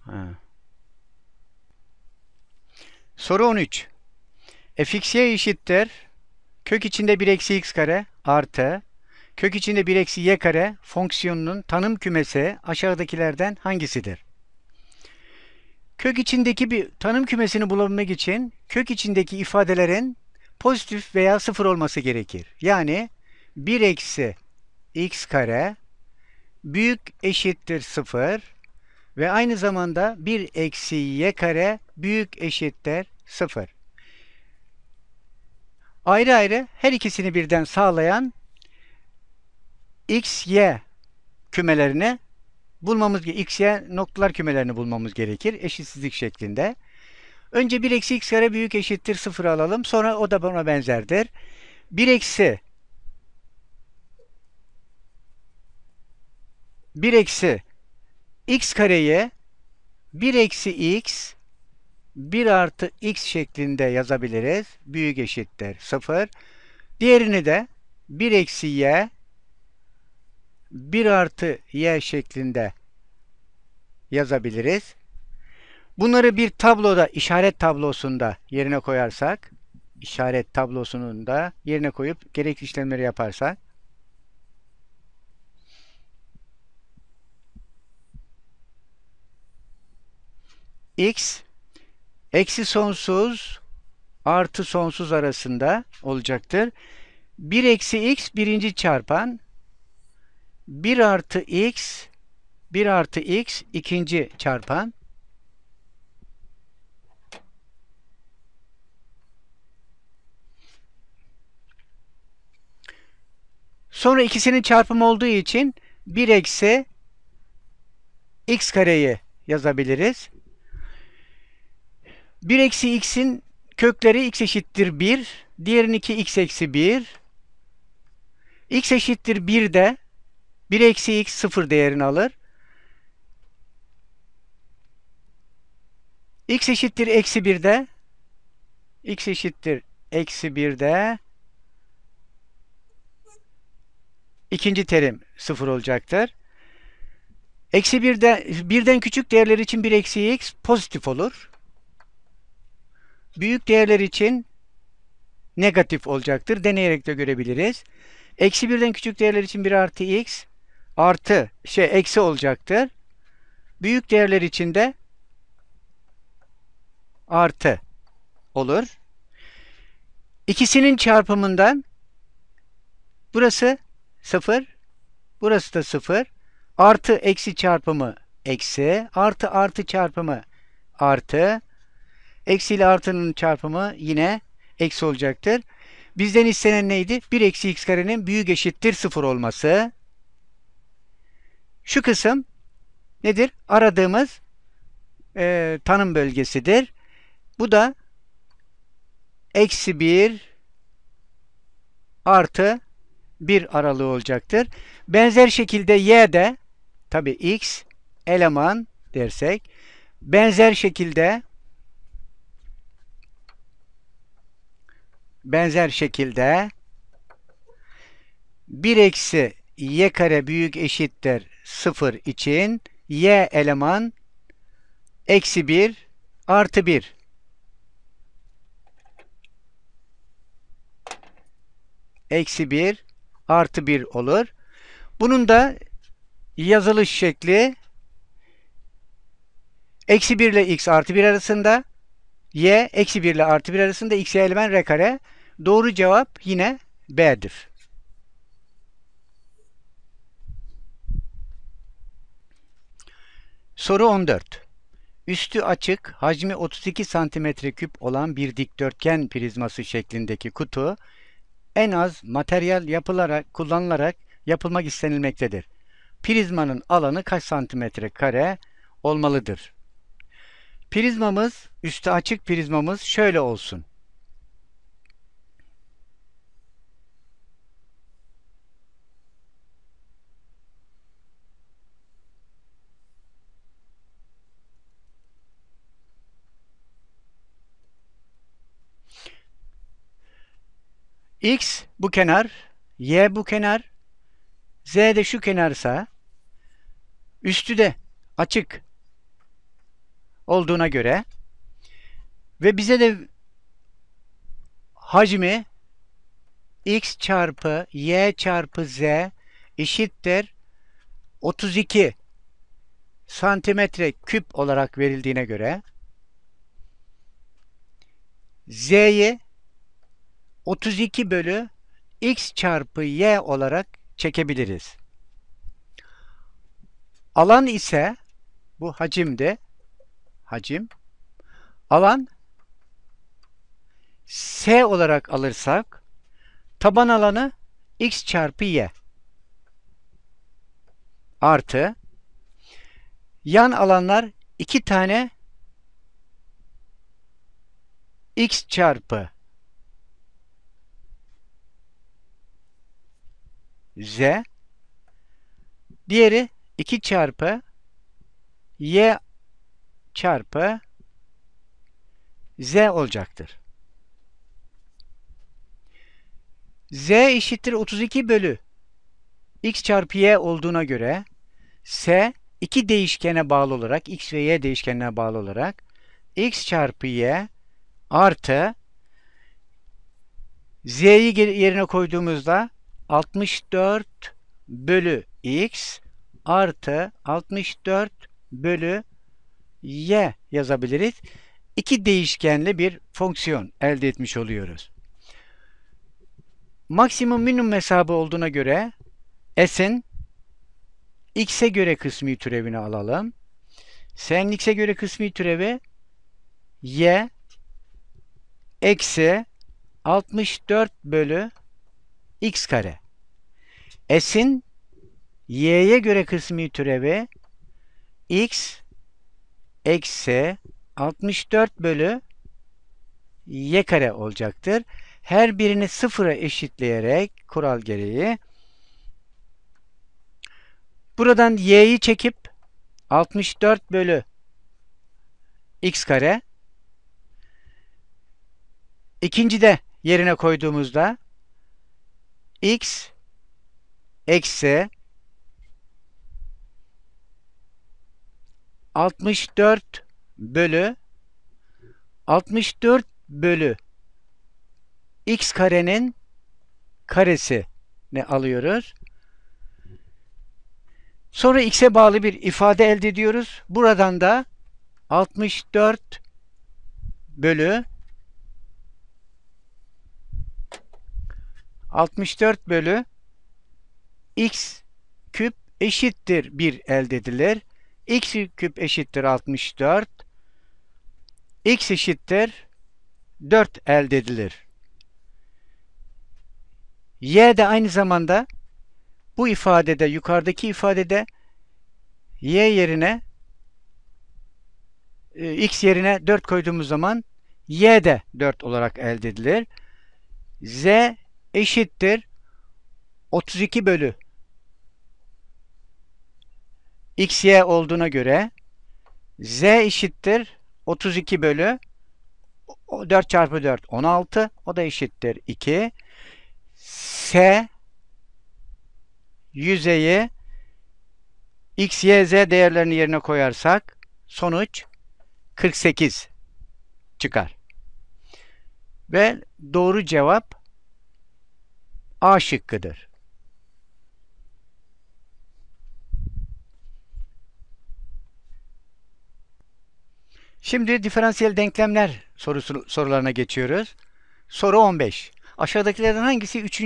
Ha. Soru 13. fxy eşittir kök içinde 1 eksi x kare artı kök içinde 1 eksi y kare fonksiyonunun tanım kümesi aşağıdakilerden hangisidir? Kök içindeki bir tanım kümesini bulabilmek için kök içindeki ifadelerin pozitif veya sıfır olması gerekir. Yani 1 eksi x kare büyük eşittir sıfır ve aynı zamanda 1 eksi y kare büyük eşittir 0. Ayrı ayrı her ikisini birden sağlayan x, y kümelerini bulmamız gerekir, x, y noktalar kümelerini bulmamız gerekir eşitsizlik şeklinde. Önce 1 eksi x kare büyük eşittir 0 alalım. Sonra o da buna benzerdir. 1 eksi 1 eksi x kareye 1 eksi x 1 artı x şeklinde yazabiliriz. Büyük eşittir 0. Diğerini de 1 eksi y 1 artı y şeklinde yazabiliriz. Bunları bir tabloda işaret tablosunda yerine koyarsak işaret tablosunun da yerine koyup gerekli işlemleri yaparsak x eksi sonsuz artı sonsuz arasında olacaktır. 1 eksi x birinci çarpan 1 artı x 1 artı x ikinci çarpan Sonra ikisinin çarpımı olduğu için 1 eksi x kareyi yazabiliriz. 1 eksi x'in kökleri x eşittir 1. Diğerininki x eksi 1. x eşittir 1 de 1 eksi x 0 değerini alır. x eşittir eksi de, x eşittir eksi de ikinci terim 0 olacaktır. Eksi 1'de birden küçük değerler için 1 eksi x pozitif olur büyük değerler için negatif olacaktır. Deneyerek de görebiliriz. Eksi birden küçük değerler için bir artı x artı şey eksi olacaktır. Büyük değerler için de artı olur. İkisinin çarpımından burası 0, burası da 0. Artı eksi çarpımı eksi, artı artı çarpımı artı, Eksi ile artının çarpımı yine eksi olacaktır. Bizden istenen neydi? 1 eksi x karenin büyük eşittir 0 olması. Şu kısım nedir? Aradığımız e, tanım bölgesidir. Bu da eksi 1 artı 1 aralığı olacaktır. Benzer şekilde y de tabi x eleman dersek benzer şekilde benzer şekilde 1 eksi y kare büyük eşittir 0 için y eleman eksi 1 artı 1. Eksi 1 artı 1 olur. Bunun da yazılış şekli eksi 1 ile x artı 1 arasında y eksi 1 ile artı 1 arasında x elemen r kare. Doğru cevap yine B'dir. Soru 14. Üstü açık, hacmi 32 santimetre küp olan bir dikdörtgen prizması şeklindeki kutu en az materyal yapılarak kullanılarak yapılmak istenilmektedir. Prizmanın alanı kaç santimetre kare olmalıdır? Prizmamız, üstü açık prizmamız şöyle olsun. X bu kenar, Y bu kenar, Z de şu kenarsa üstü de açık olduğuna göre ve bize de hacmi x çarpı y çarpı z eşittir 32 santimetre küp olarak verildiğine göre z'yi 32 bölü x çarpı y olarak çekebiliriz. Alan ise bu hacimde hacim. Alan S olarak alırsak taban alanı x çarpı y artı yan alanlar iki tane x çarpı z diğeri 2 çarpı y çarpı z olacaktır. z eşittir 32 bölü x çarpı y olduğuna göre s iki değişkene bağlı olarak x ve y değişkenine bağlı olarak x çarpı y artı z'yi yerine koyduğumuzda 64 bölü x artı 64 bölü y yazabiliriz. İki değişkenli bir fonksiyon elde etmiş oluyoruz. Maksimum minimum hesabı olduğuna göre s'in x'e göre kısmi türevini alalım. s'nin x'e göre kısmi türevi y eksi 64 bölü x kare. S'in y'ye göre kısmi türevi x eksi 64 bölü y kare olacaktır. Her birini sıfıra eşitleyerek kural gereği buradan y'yi çekip 64 bölü x kare ikinci de yerine koyduğumuzda x eksi 64 bölü 64 bölü x karenin karesi ne alıyoruz? Sonra x'e bağlı bir ifade elde ediyoruz. Buradan da 64 bölü 64 bölü x küp eşittir 1 elde edilir x küp eşittir 64. x eşittir 4 elde edilir. y de aynı zamanda bu ifadede yukarıdaki ifadede y yerine e, x yerine 4 koyduğumuz zaman y de 4 olarak elde edilir. z eşittir 32 bölü xy olduğuna göre z eşittir 32 bölü 4 çarpı 4 16 o da eşittir 2 s yüzeyi x, y, z değerlerini yerine koyarsak sonuç 48 çıkar. Ve doğru cevap A şıkkıdır. Şimdi diferansiyel denklemler sorusu, sorularına geçiyoruz. Soru 15. Aşağıdakilerden hangisi 3.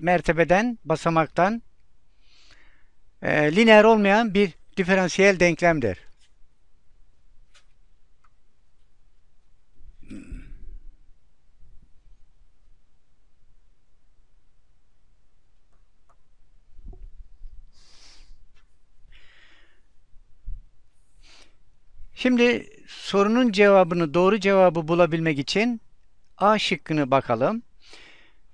mertebeden, basamaktan e, lineer olmayan bir diferansiyel denklemdir? Şimdi Sorunun cevabını, doğru cevabı bulabilmek için A şıkkını bakalım.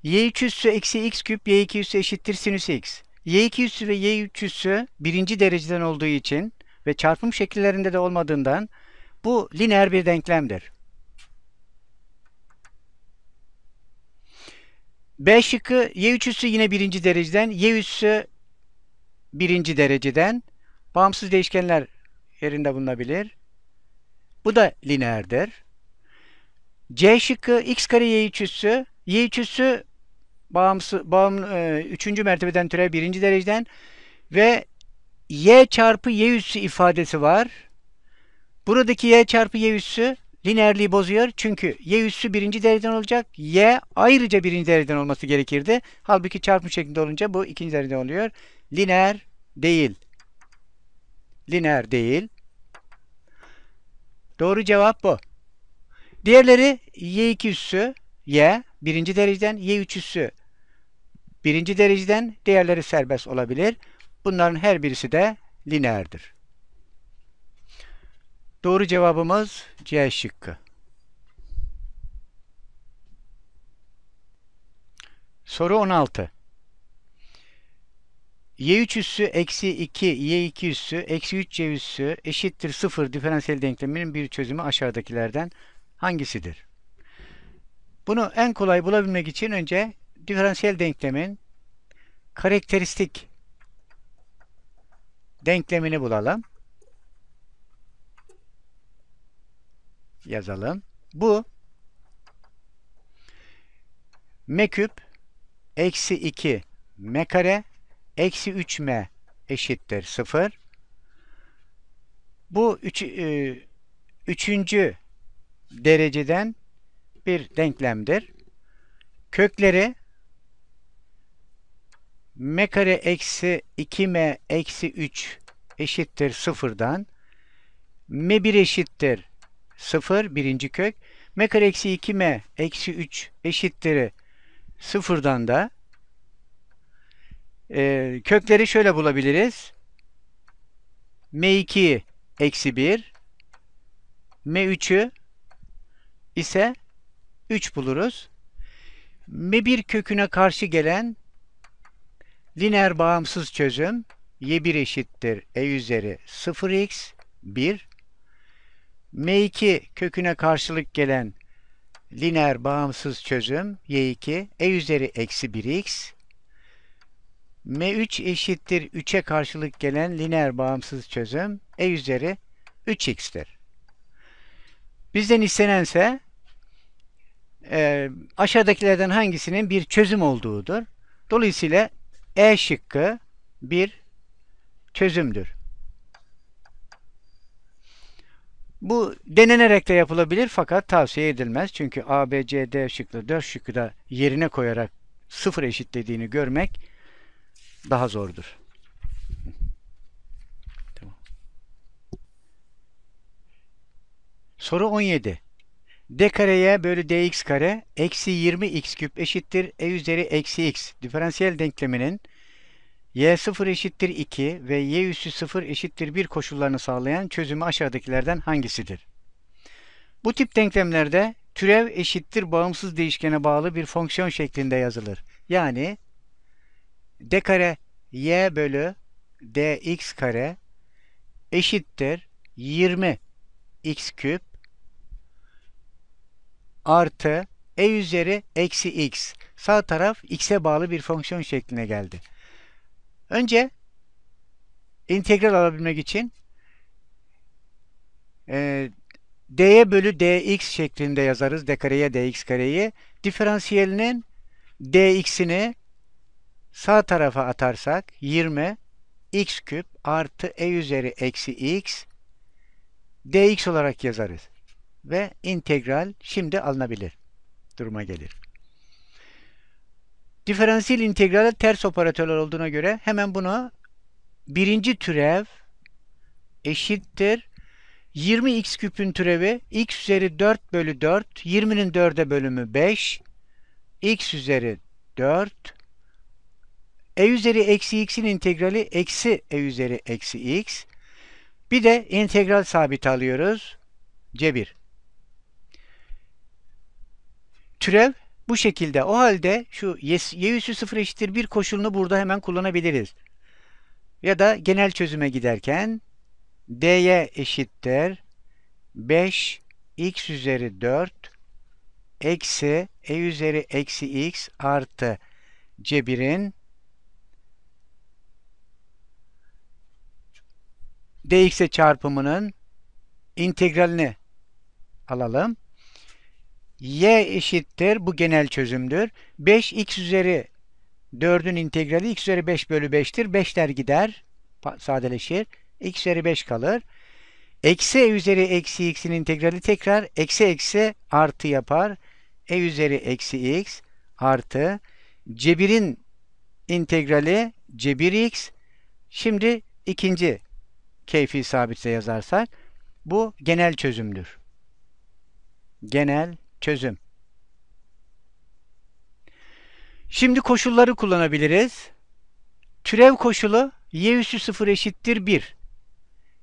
Y3 üssü eksi x küp y2 üssü eşittir sinüs x. Y2 üssü ve Y3 üssü birinci dereceden olduğu için ve çarpım şekillerinde de olmadığından bu lineer bir denklemdir. B şıkkı Y3 üssü yine birinci dereceden, Y üssü birinci dereceden. Bağımsız değişkenler yerinde bulunabilir. Bu da lineerdir. C şıkkı x kare y üçüsü. Y üçüsü bağımsız, bağım, e, üçüncü mertebeden türev birinci dereceden ve y çarpı y üssü ifadesi var. Buradaki y çarpı y üssü lineerliği bozuyor. Çünkü y üssü birinci dereceden olacak. Y ayrıca birinci dereceden olması gerekirdi. Halbuki çarpım şeklinde olunca bu ikinci dereceden oluyor. Lineer değil. Lineer değil. Doğru cevap bu. Diğerleri y2 üssü y birinci dereceden y3 üssü birinci dereceden diğerleri serbest olabilir. Bunların her birisi de lineerdir. Doğru cevabımız C şıkkı. Soru 16 y3 üssü eksi 2 y2 üssü eksi 3 y üssü eşittir 0 diferansiyel denkleminin bir çözümü aşağıdakilerden hangisidir? Bunu en kolay bulabilmek için önce diferansiyel denklemin karakteristik denklemini bulalım. Yazalım. Bu m küp eksi 2 m kare eksi 3m eşittir 0. Bu üç, e, üçüncü dereceden bir denklemdir. Kökleri m kare eksi 2m eksi 3 eşittir 0'dan m1 eşittir 0 birinci kök m kare eksi 2m eksi 3 eşittir 0'dan da e, kökleri şöyle bulabiliriz. M2 eksi 1 M3'ü ise 3 buluruz. M1 köküne karşı gelen lineer bağımsız çözüm Y1 eşittir E üzeri 0x 1 M2 köküne karşılık gelen lineer bağımsız çözüm Y2 E üzeri eksi 1x M3 eşittir 3'e karşılık gelen lineer bağımsız çözüm E üzeri 3x'tir. Bizden istenense e, aşağıdakilerden hangisinin bir çözüm olduğudur. Dolayısıyla E şıkkı bir çözümdür. Bu denenerek de yapılabilir fakat tavsiye edilmez. Çünkü A, B, C, D şıkkı 4 şıkkı da yerine koyarak 0 eşitlediğini görmek daha zordur. Tamam. Soru 17. D kareye bölü dx kare eksi 20x küp eşittir e üzeri eksi x. Diferansiyel denkleminin y0 eşittir 2 ve y üssü 0 eşittir 1 koşullarını sağlayan çözümü aşağıdakilerden hangisidir? Bu tip denklemlerde türev eşittir bağımsız değişkene bağlı bir fonksiyon şeklinde yazılır. Yani d kare y bölü dx kare eşittir 20 x küp artı e üzeri eksi x. Sağ taraf x'e bağlı bir fonksiyon şekline geldi. Önce integral alabilmek için e, d'ye bölü dx şeklinde yazarız. d kareye dx kareyi. Diferansiyelinin dx'ini Sağ tarafa atarsak 20 x küp artı e üzeri eksi x dx olarak yazarız. Ve integral şimdi alınabilir duruma gelir. Diferansiyel integrale ters operatörler olduğuna göre hemen bunu birinci türev eşittir. 20x küpün türevi x üzeri 4 bölü 4, 20'nin 4'e bölümü 5, x üzeri 4 e üzeri eksi x'in integrali eksi e üzeri eksi x. Bir de integral sabit alıyoruz. C1. Türev bu şekilde. O halde şu y üssü 0 eşittir 1 koşulunu burada hemen kullanabiliriz. Ya da genel çözüme giderken dy eşittir 5 x üzeri 4 eksi e üzeri eksi x artı c1'in dx'e çarpımının integralini alalım. y eşittir bu genel çözümdür. 5x üzeri 4'ün integrali x üzeri 5 bölü 5'tir. 5'ler gider. Sadeleşir. x üzeri 5 kalır. Eksi e üzeri eksi x'in integrali tekrar eksi eksi artı yapar. e üzeri eksi x artı cebirin integrali cebir x. Şimdi ikinci keyfi sabitse yazarsak bu genel çözümdür. Genel çözüm. Şimdi koşulları kullanabiliriz. Türev koşulu y üssü 0 eşittir 1.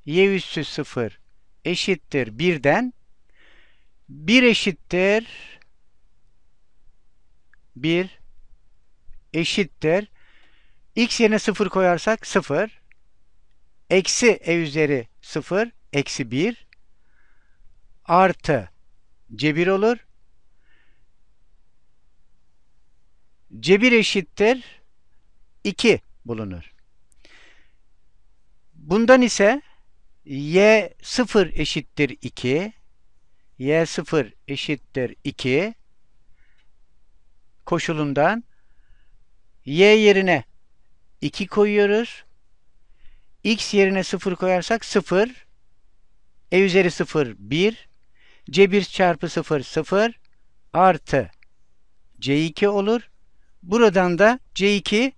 y üssü 0 eşittir 1'den 1 eşittir 1 eşittir x yerine 0 koyarsak 0 Eksi e üzeri 0 eksi 1 artı cebir olur. C Cebir eşittir 2 bulunur. Bundan ise y 0 eşittir 2 y 0 eşittir 2 koşulundan y yerine 2 koyuyoruz x yerine 0 koyarsak 0 e üzeri 0 1 c1 çarpı 0 0 artı c2 olur. Buradan da c2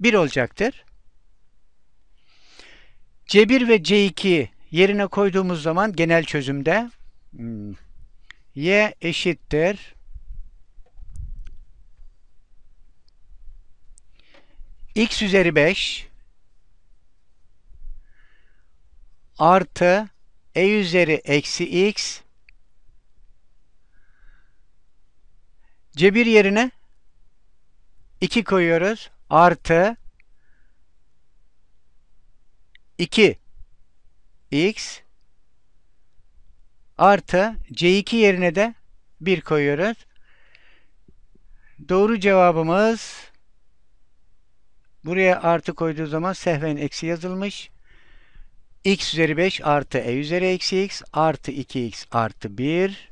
1 olacaktır. C1 ve C2 yerine koyduğumuz zaman genel çözümde hmm, y eşittir x üzeri 5 artı e üzeri eksi x cebir yerine 2 koyuyoruz artı 2 x artı c2 yerine de 1 koyuyoruz. Doğru cevabımız Buraya artı koyduğu zaman sehven eksi yazılmış. x üzeri 5 artı e üzeri eksi x artı 2x artı 1.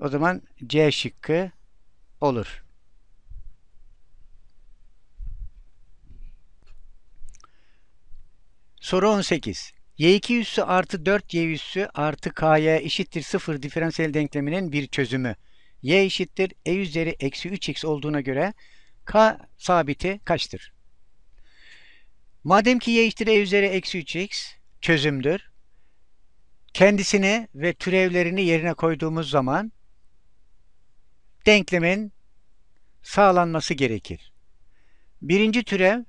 O zaman C şıkkı olur. Soru 18. Y2 üssü artı 4Y üssü artı K'ya eşittir 0 diferansiyel denkleminin bir çözümü. Y eşittir E üzeri eksi 3X olduğuna göre K sabiti kaçtır? Madem ki y eşittir e üzeri eksi 3x çözümdür. Kendisini ve türevlerini yerine koyduğumuz zaman denklemin sağlanması gerekir. Birinci türev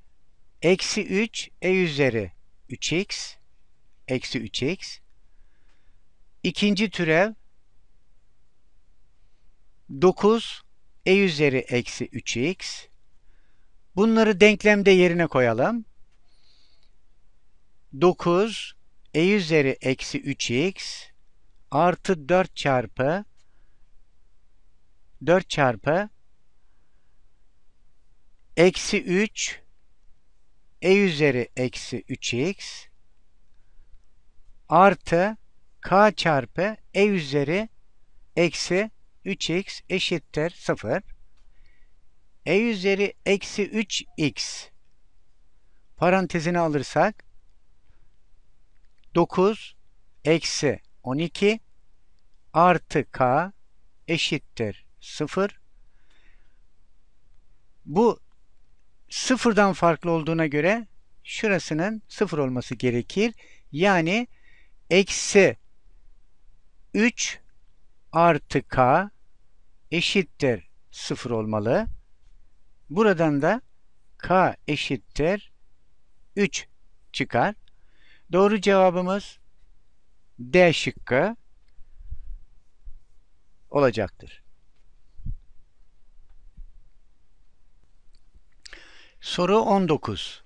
eksi 3 e üzeri 3x eksi 3x İkinci türev 9 e üzeri eksi 3x bunları denklemde yerine koyalım. 9 e üzeri eksi 3x artı 4 çarpı 4 çarpı eksi 3 e üzeri eksi 3x artı k çarpı e üzeri eksi 3x eşittir 0. e üzeri eksi 3x parantezini alırsak 9 eksi 12 artı k eşittir 0. Bu sıfırdan farklı olduğuna göre şurasının sıfır olması gerekir. Yani eksi 3 artı k eşittir 0 olmalı. Buradan da k eşittir 3 çıkar. Doğru cevabımız D şıkkı olacaktır. Soru 19.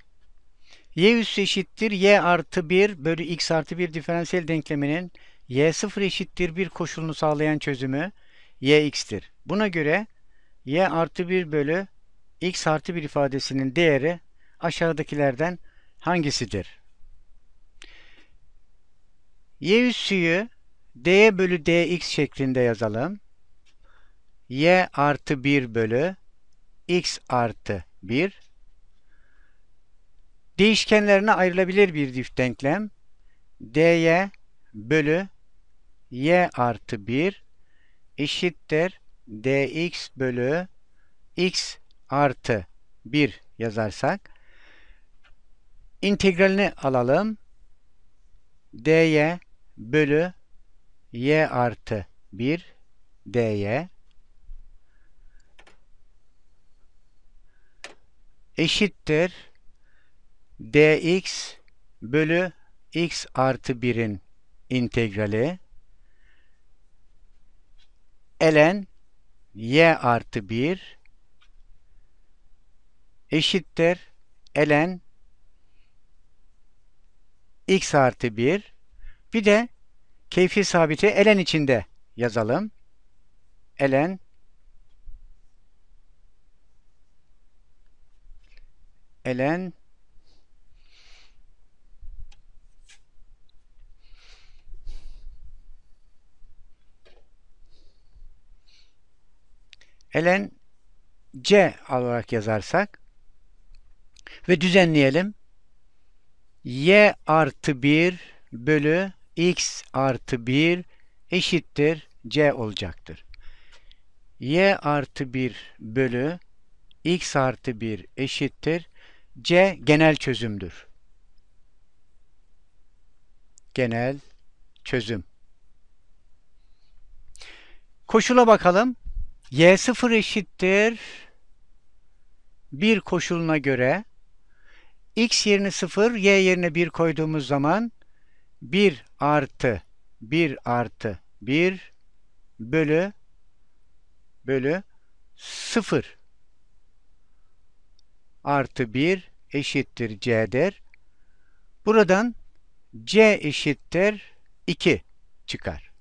Y üssü eşittir y artı 1 bölü x artı 1 diferansiyel denkleminin y sıfır eşittir 1 koşulunu sağlayan çözümü y x'tir. Buna göre y artı 1 bölü x artı 1 ifadesinin değeri aşağıdakilerden hangisidir? Y üssüyü d bölü dx şeklinde yazalım. y artı 1 bölü x artı 1. Değişkenlerine ayrılabilir bir dift denklem. dy bölü y artı 1 eşittir dx bölü x artı 1 yazarsak integralini alalım. dy bölü y artı 1 dy eşittir dx bölü x artı 1'in integrali ln y artı 1 eşittir ln x artı 1 bir de keyfi sabiti elen içinde yazalım. Elen elen elen C olarak yazarsak ve düzenleyelim. Y artı 1 bölü x artı 1 eşittir c olacaktır. y artı 1 bölü x artı 1 eşittir c genel çözümdür. Genel çözüm. Koşula bakalım. y0 eşittir 1 koşuluna göre x yerine 0, y yerine 1 koyduğumuz zaman 1 artı 1 artı 1 bölü bölü 0 artı 1 eşittir c'dir. Buradan c eşittir 2 çıkar.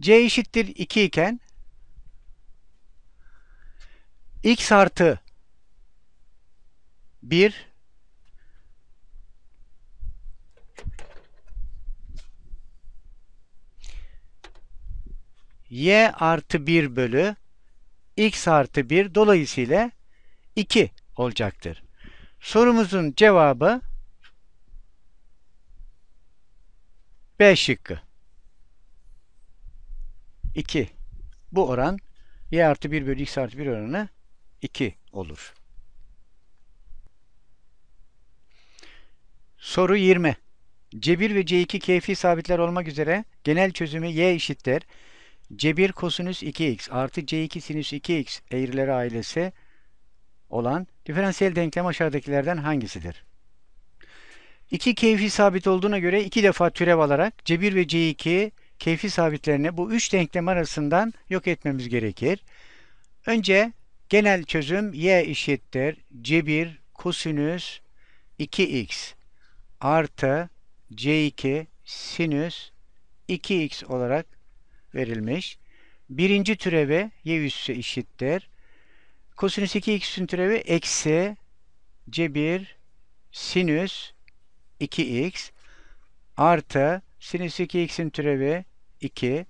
c eşittir 2 iken x artı 1 y artı 1 bölü x artı 1 dolayısıyla 2 olacaktır. Sorumuzun cevabı B şıkkı. 2. Bu oran y artı 1 bölü x artı 1 oranı 2 olur. Soru 20. Cebir ve C2 keyfi sabitler olmak üzere genel çözümü y eşittir C1 kosinüs 2x artı C2 sinüs 2x eğrileri ailesi olan diferansiyel denklem aşağıdakilerden hangisidir? 2 keyfi sabit olduğuna göre iki defa türev alarak C1 ve C2 keyfi sabitlerini bu üç denklem arasından yok etmemiz gerekir. Önce genel çözüm y eşittir C1 kosinüs 2x artı C2 sinüs 2x olarak verilmiş. Birinci türevi y üssü eşittir. Kosinüs 2x'in türevi eksi c1 sinüs 2x artı sinüs 2x'in türevi 2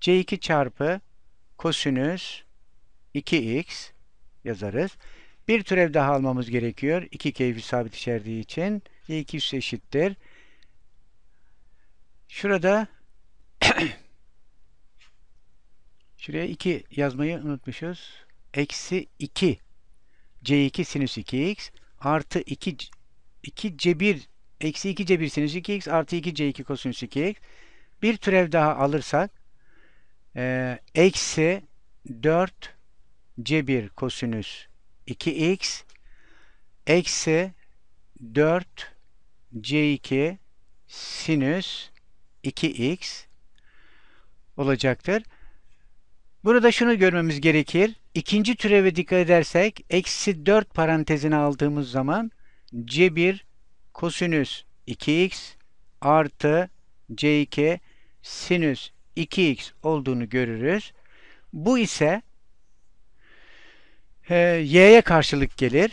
c2 çarpı kosinüs 2x yazarız. Bir türev daha almamız gerekiyor. 2 keyfi sabit içerdiği için y2 üssü eşittir. Şurada Şuraya 2 yazmayı unutmuşuz. Eksi 2 C2 sinüs 2x artı 2 2 C1 eksi 2 C1 sinüs 2x artı 2 C2 kosinüs 2x bir türev daha alırsak e, eksi 4 C1 kosinüs 2x eksi 4 C2 sinüs 2x olacaktır. Burada şunu görmemiz gerekir. İkinci türeve dikkat edersek eksi 4 parantezine aldığımız zaman c1 kosinüs 2x artı c2 sinüs 2x olduğunu görürüz. Bu ise e, y'ye karşılık gelir.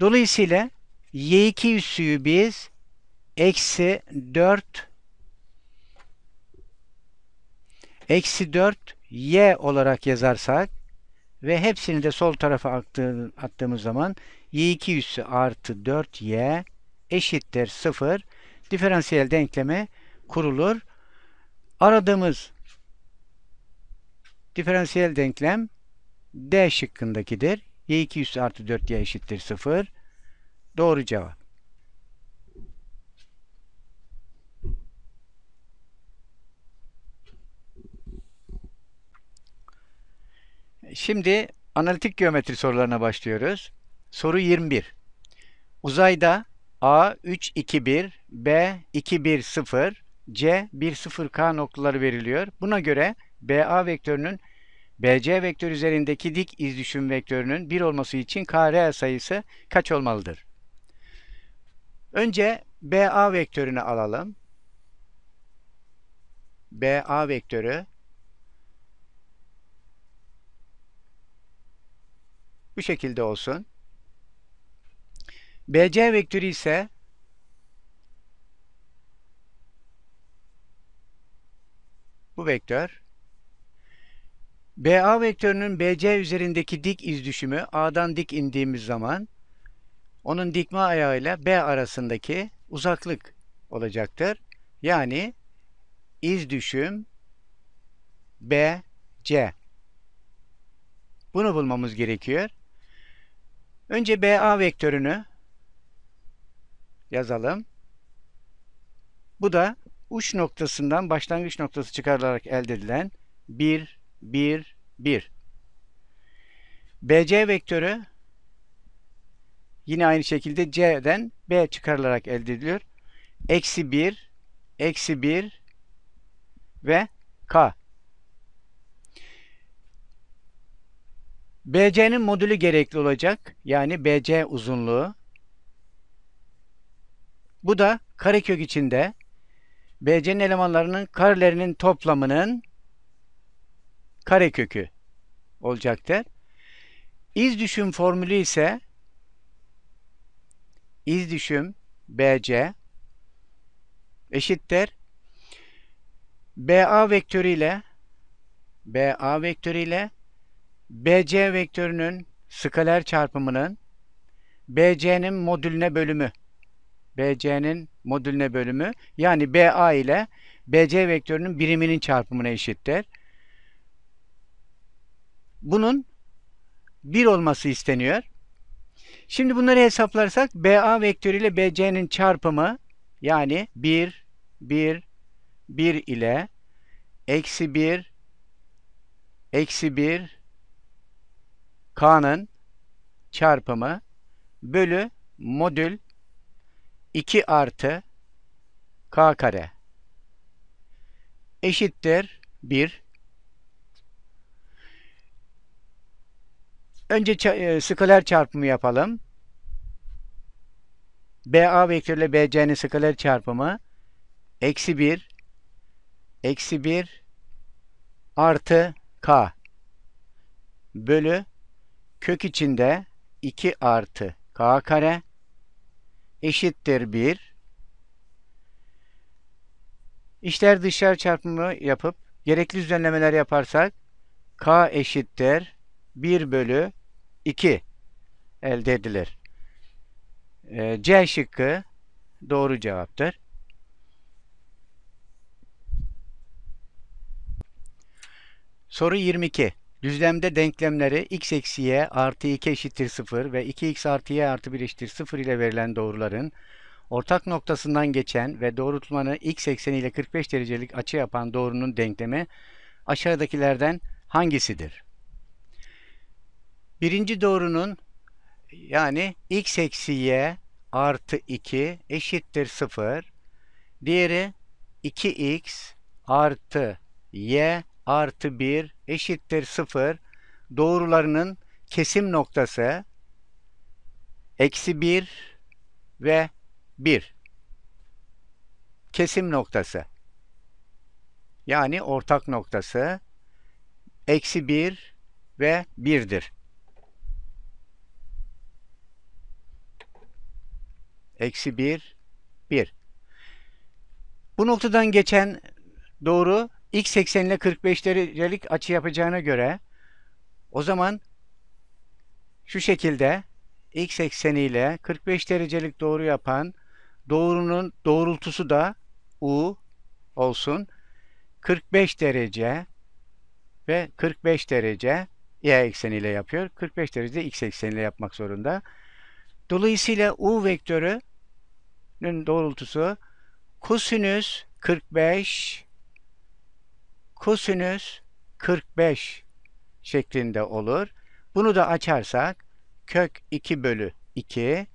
Dolayısıyla y2 üssüyü biz eksi 4 eksi 4 y olarak yazarsak ve hepsini de sol tarafa attığımız zaman y2 üssü artı 4y eşittir 0 diferansiyel denklemi kurulur. Aradığımız diferansiyel denklem D şıkkındakidir. y2 üssü artı 4y eşittir 0. Doğru cevap. Şimdi analitik geometri sorularına başlıyoruz. Soru 21. Uzayda A 3 2 1, B 2 1 0, C 1 0 K noktaları veriliyor. Buna göre BA vektörünün BC vektör üzerindeki dik izdüşüm vektörünün 1 olması için KR sayısı kaç olmalıdır? Önce BA vektörünü alalım. BA vektörü Bu şekilde olsun. BC vektörü ise bu vektör BA vektörünün BC üzerindeki dik iz düşümü A'dan dik indiğimiz zaman onun dikme ayağı ile B arasındaki uzaklık olacaktır. Yani iz düşüm BC. Bunu bulmamız gerekiyor. Önce BA vektörünü yazalım. Bu da uç noktasından başlangıç noktası çıkarılarak elde edilen 1, 1, 1. BC vektörü yine aynı şekilde C'den B çıkarılarak elde ediliyor. Eksi 1, eksi 1 ve K. BC'nin modülü gerekli olacak. Yani BC uzunluğu. Bu da karekök içinde BC'nin elemanlarının karelerinin toplamının karekökü olacaktır. İz düşüm formülü ise iz düşüm BC eşittir BA vektörü ile BA vektörü ile BC vektörünün skaler çarpımının BC'nin modülüne bölümü. BC'nin modülüne bölümü yani BA ile BC vektörünün biriminin çarpımına eşittir. Bunun 1 olması isteniyor. Şimdi bunları hesaplarsak BA vektörü ile BC'nin çarpımı yani 1, 1, 1 ile eksi 1, eksi 1, K'nın çarpımı bölü modül 2 artı K kare eşittir 1. Önce e, skaler çarpımı yapalım. BA vektörüyle BC'nin skaler çarpımı eksi 1 eksi 1 artı K bölü kök içinde 2 artı k kare eşittir 1. İşler dışlar çarpımı yapıp gerekli düzenlemeler yaparsak k eşittir 1 bölü 2 elde edilir. Ee, C şıkkı doğru cevaptır. Soru 22. Düzlemde denklemleri x eksi y artı 2 eşittir 0 ve 2x artı y artı 1 eşittir 0 ile verilen doğruların ortak noktasından geçen ve doğrultmanı x ekseni ile 45 derecelik açı yapan doğrunun denklemi aşağıdakilerden hangisidir? Birinci doğrunun yani x eksi y artı 2 eşittir 0. Diğeri 2x artı y artı 1 eşittir 0 doğrularının kesim noktası eksi 1 ve 1 kesim noktası yani ortak noktası eksi 1 ve 1'dir. Eksi 1, 1. Bu noktadan geçen doğru x 80 ile 45 derecelik açı yapacağına göre o zaman şu şekilde x 80 ile 45 derecelik doğru yapan doğrunun doğrultusu da u olsun. 45 derece ve 45 derece y ekseniyle yapıyor. 45 derece x ekseniyle yapmak zorunda. Dolayısıyla u vektörünün doğrultusu kosinüs 45 kosinüs 45 şeklinde olur. Bunu da açarsak kök 2 bölü 2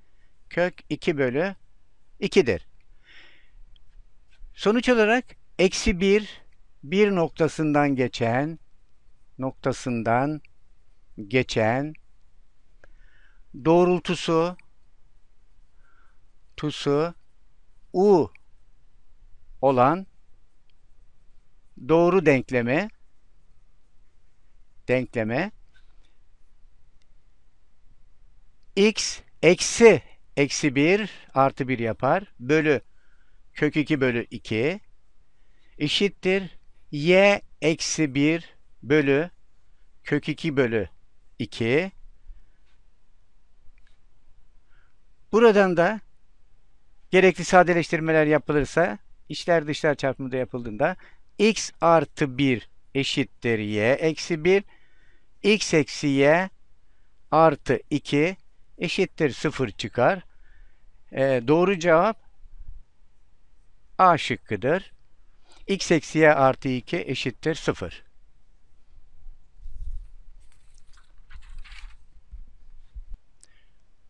kök 2 bölü 2'dir. Sonuç olarak eksi 1 1 noktasından geçen noktasından geçen doğrultusu tusu u olan doğru denkleme denkleme x eksi eksi 1 artı 1 yapar. Bölü kök 2 bölü 2 eşittir y eksi 1 bölü kök 2 bölü 2 Buradan da gerekli sadeleştirmeler yapılırsa içler dışlar çarpımı da yapıldığında x artı 1 eşittir y eksi 1. x eksi y artı 2 eşittir 0 çıkar. E, doğru cevap A şıkkıdır. x eksi y artı 2 eşittir 0.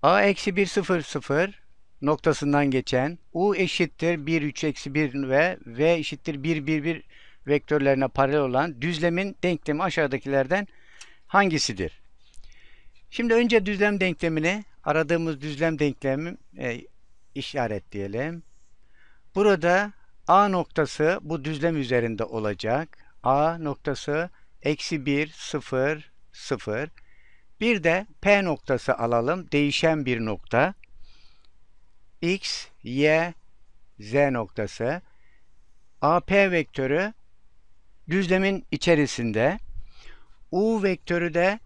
A eksi 1 0 0 noktasından geçen u eşittir 1 3 eksi 1 ve v eşittir 1 1 1 vektörlerine paralel olan düzlemin denklemi aşağıdakilerden hangisidir? Şimdi önce düzlem denklemini aradığımız düzlem denklemi e, işaretleyelim. Burada A noktası bu düzlem üzerinde olacak. A noktası eksi 1 0 0 bir de P noktası alalım. Değişen bir nokta x, y, z noktası. AP vektörü düzlemin içerisinde. U vektörü de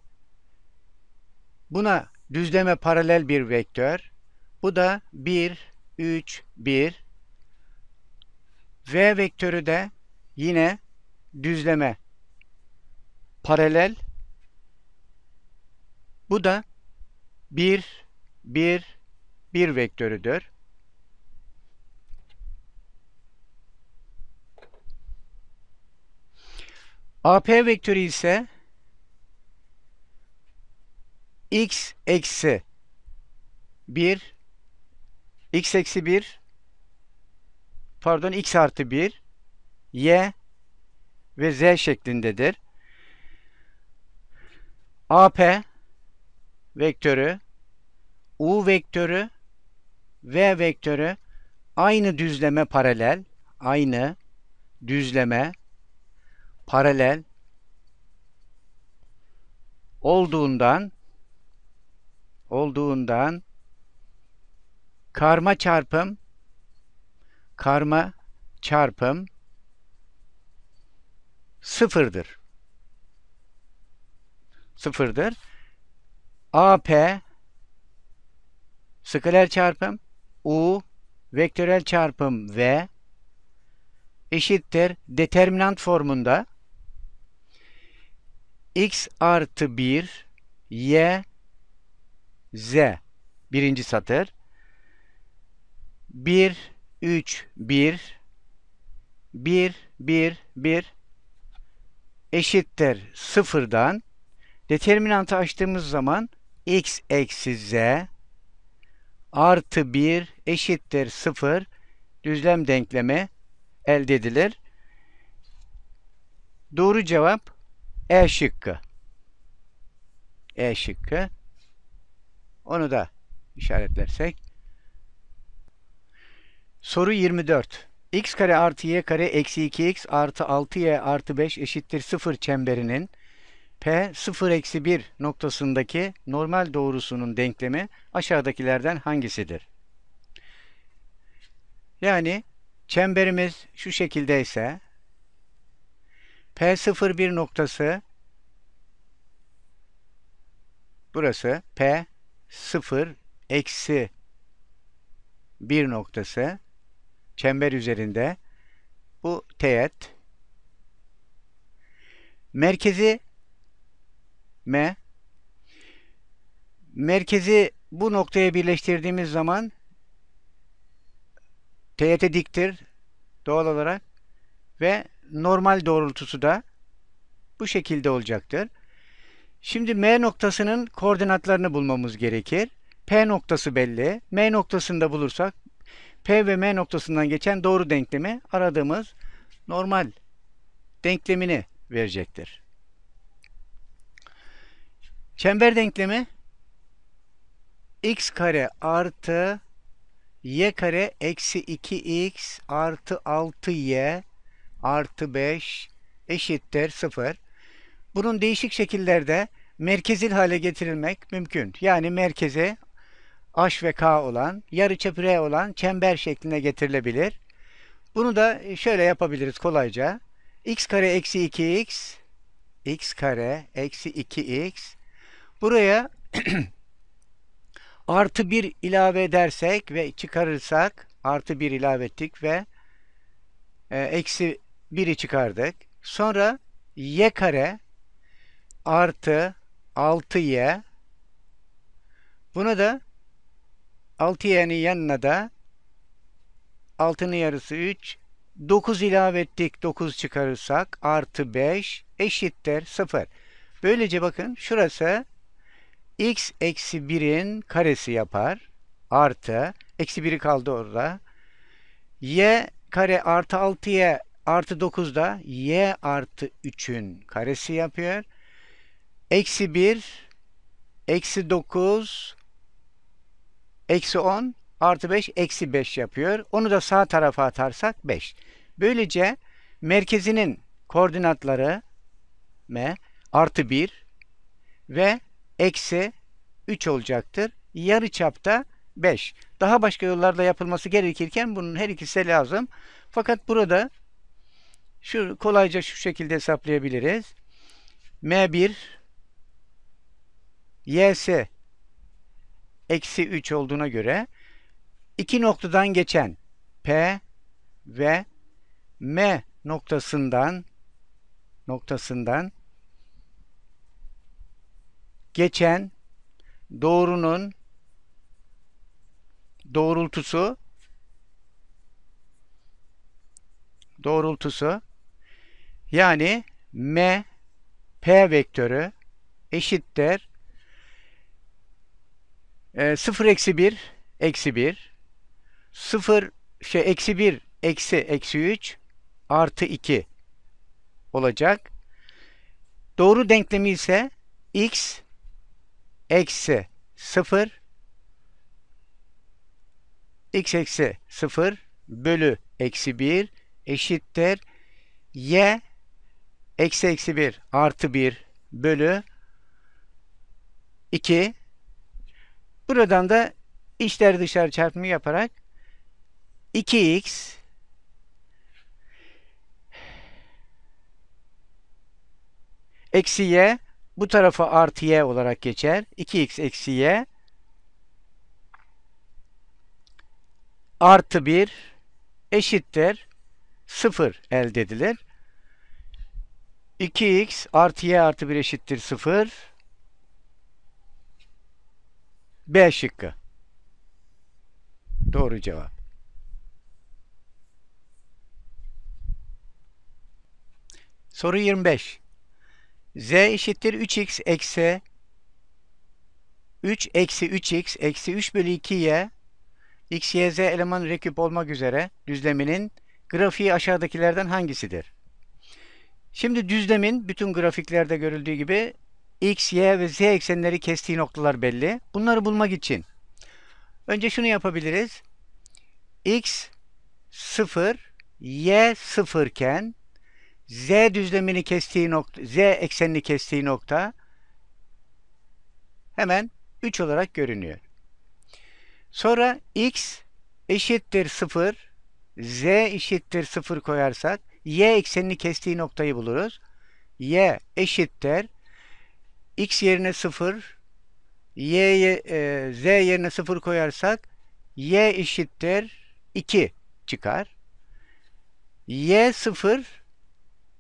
buna düzleme paralel bir vektör. Bu da 1, 3, 1. V vektörü de yine düzleme paralel. Bu da 1, 1, bir vektörüdür. AP vektörü ise x eksi 1 x eksi 1 pardon x artı 1 y ve z şeklindedir. AP vektörü u vektörü V vektörü aynı düzleme paralel, aynı düzleme paralel olduğundan olduğundan karma çarpım karma çarpım sıfırdır. Sıfırdır. AP skaler çarpım U vektörel çarpım V eşittir determinant formunda x artı 1 y z birinci satır 1 3 1 1 1 1 eşittir sıfırdan determinantı açtığımız zaman x eksi z artı 1 eşittir 0 düzlem denklemi elde edilir. Doğru cevap E şıkkı. E şıkkı. Onu da işaretlersek. Soru 24. x kare artı y kare eksi 2x artı 6y artı 5 eşittir 0 çemberinin P 0-1 noktasındaki normal doğrusunun denklemi aşağıdakilerden hangisidir? Yani çemberimiz şu şekilde ise P01 noktası burası P0 eksi 1 noktası çember üzerinde bu teğet merkezi M. Merkezi bu noktaya birleştirdiğimiz zaman TYT diktir doğal olarak ve normal doğrultusu da bu şekilde olacaktır. Şimdi M noktasının koordinatlarını bulmamız gerekir. P noktası belli. M noktasını da bulursak P ve M noktasından geçen doğru denklemi aradığımız normal denklemini verecektir. Çember denklemi x kare artı y kare eksi 2x artı 6y artı 5 eşittir 0. Bunun değişik şekillerde merkezil hale getirilmek mümkün. Yani merkeze h ve k olan, yarıçapı r olan çember şeklinde getirilebilir. Bunu da şöyle yapabiliriz kolayca. x kare eksi 2x x kare eksi 2x Buraya artı bir ilave edersek ve çıkarırsak artı bir ilave ettik ve e, eksi biri çıkardık. Sonra y kare artı 6y Buna da 6y'nin yanına da 6'nın yarısı 3 9 ilave ettik 9 çıkarırsak artı 5 eşittir 0. Böylece bakın şurası x eksi 1'in karesi yapar. Artı. Eksi 1'i kaldı orada. y kare artı 6'ya artı 9 da y artı 3'ün karesi yapıyor. Eksi 1 eksi 9 eksi 10 artı 5 eksi 5 yapıyor. Onu da sağ tarafa atarsak 5. Böylece merkezinin koordinatları m artı 1 ve eksi 3 olacaktır. Yarı çapta 5. Daha başka yollarla yapılması gerekirken bunun her ikisi lazım. Fakat burada şu kolayca şu şekilde hesaplayabiliriz. M1 YS eksi 3 olduğuna göre iki noktadan geçen P ve M noktasından noktasından geçen doğrunun doğrultusu doğrultusu yani m p vektörü eşittir e, 0 eksi 1 eksi 1 0 şey eksi 1 eksi eksi 3 artı 2 olacak. Doğru denklemi ise x eksi 0 x eksi 0 bölü eksi 1 eşittir y eksi eksi 1 artı 1 bölü 2 buradan da içler dışarı çarpımı yaparak 2x eksi y bu tarafa artı y olarak geçer. 2x eksi y artı 1 eşittir 0 elde edilir. 2x artı y artı 1 eşittir 0. B şıkkı. Doğru cevap. Soru 25 z eşittir 3x eksi 3 eksi 3x eksi 3 bölü 2y x, y, z eleman reküp olmak üzere düzleminin grafiği aşağıdakilerden hangisidir? Şimdi düzlemin bütün grafiklerde görüldüğü gibi x, y ve z eksenleri kestiği noktalar belli. Bunları bulmak için önce şunu yapabiliriz. x 0, y 0 iken Z düzlemini kestiği nokta, Z eksenini kestiği nokta hemen 3 olarak görünüyor. Sonra x eşittir 0, z eşittir 0 koyarsak y eksenini kestiği noktayı buluruz. y eşittir x yerine 0, y e, z yerine 0 koyarsak y eşittir 2 çıkar. y 0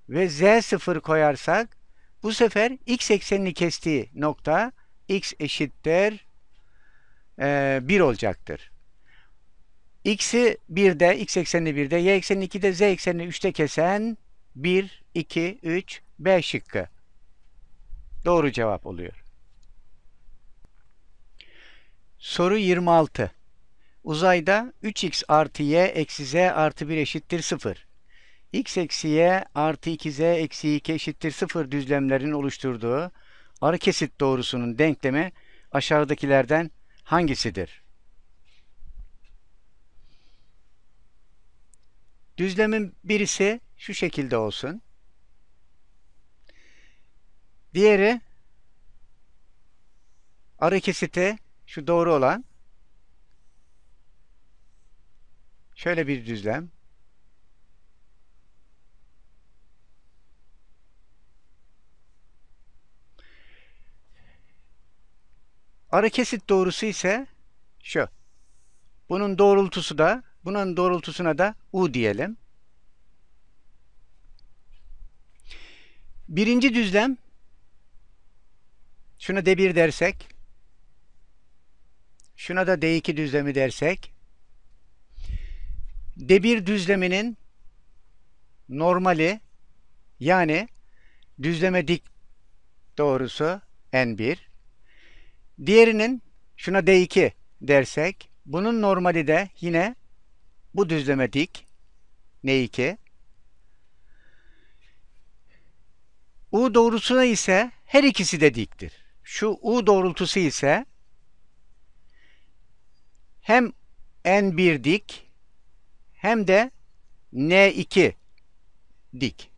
ve z0 koyarsak bu sefer x eksenini kestiği nokta x eşittir e, 1 olacaktır. x'i 1'de, x eksenini 1'de, y eksenini 2'de, z eksenini 3'te kesen 1, 2, 3, B şıkkı. Doğru cevap oluyor. Soru 26. Uzayda 3x artı y eksi z artı 1 eşittir 0 x eksi y artı 2z eksi 2 eşittir 0 düzlemlerin oluşturduğu arı kesit doğrusunun denklemi aşağıdakilerden hangisidir? Düzlemin birisi şu şekilde olsun. Diğeri arı kesiti şu doğru olan şöyle bir düzlem. Ara kesit doğrusu ise şu. Bunun doğrultusu da bunun doğrultusuna da U diyelim. Birinci düzlem şuna D1 dersek şuna da D2 düzlemi dersek D1 düzleminin normali yani düzleme dik doğrusu N1 Diğerinin şuna D2 dersek bunun normali de yine bu düzleme dik N2. U doğrusuna ise her ikisi de diktir. Şu U doğrultusu ise hem N1 dik hem de N2 dik.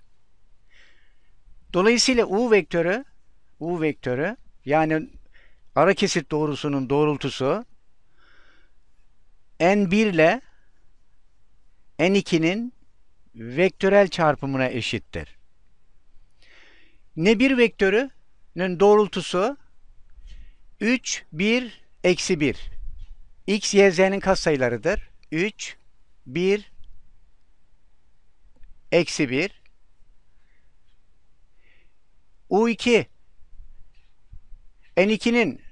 Dolayısıyla U vektörü U vektörü yani ara kesit doğrusunun doğrultusu n1 ile n2'nin vektörel çarpımına eşittir. N1 vektörünün doğrultusu 3, 1, eksi 1. X, Y, Z'nin katsayılarıdır. 3, 1, eksi 1. U2 N2'nin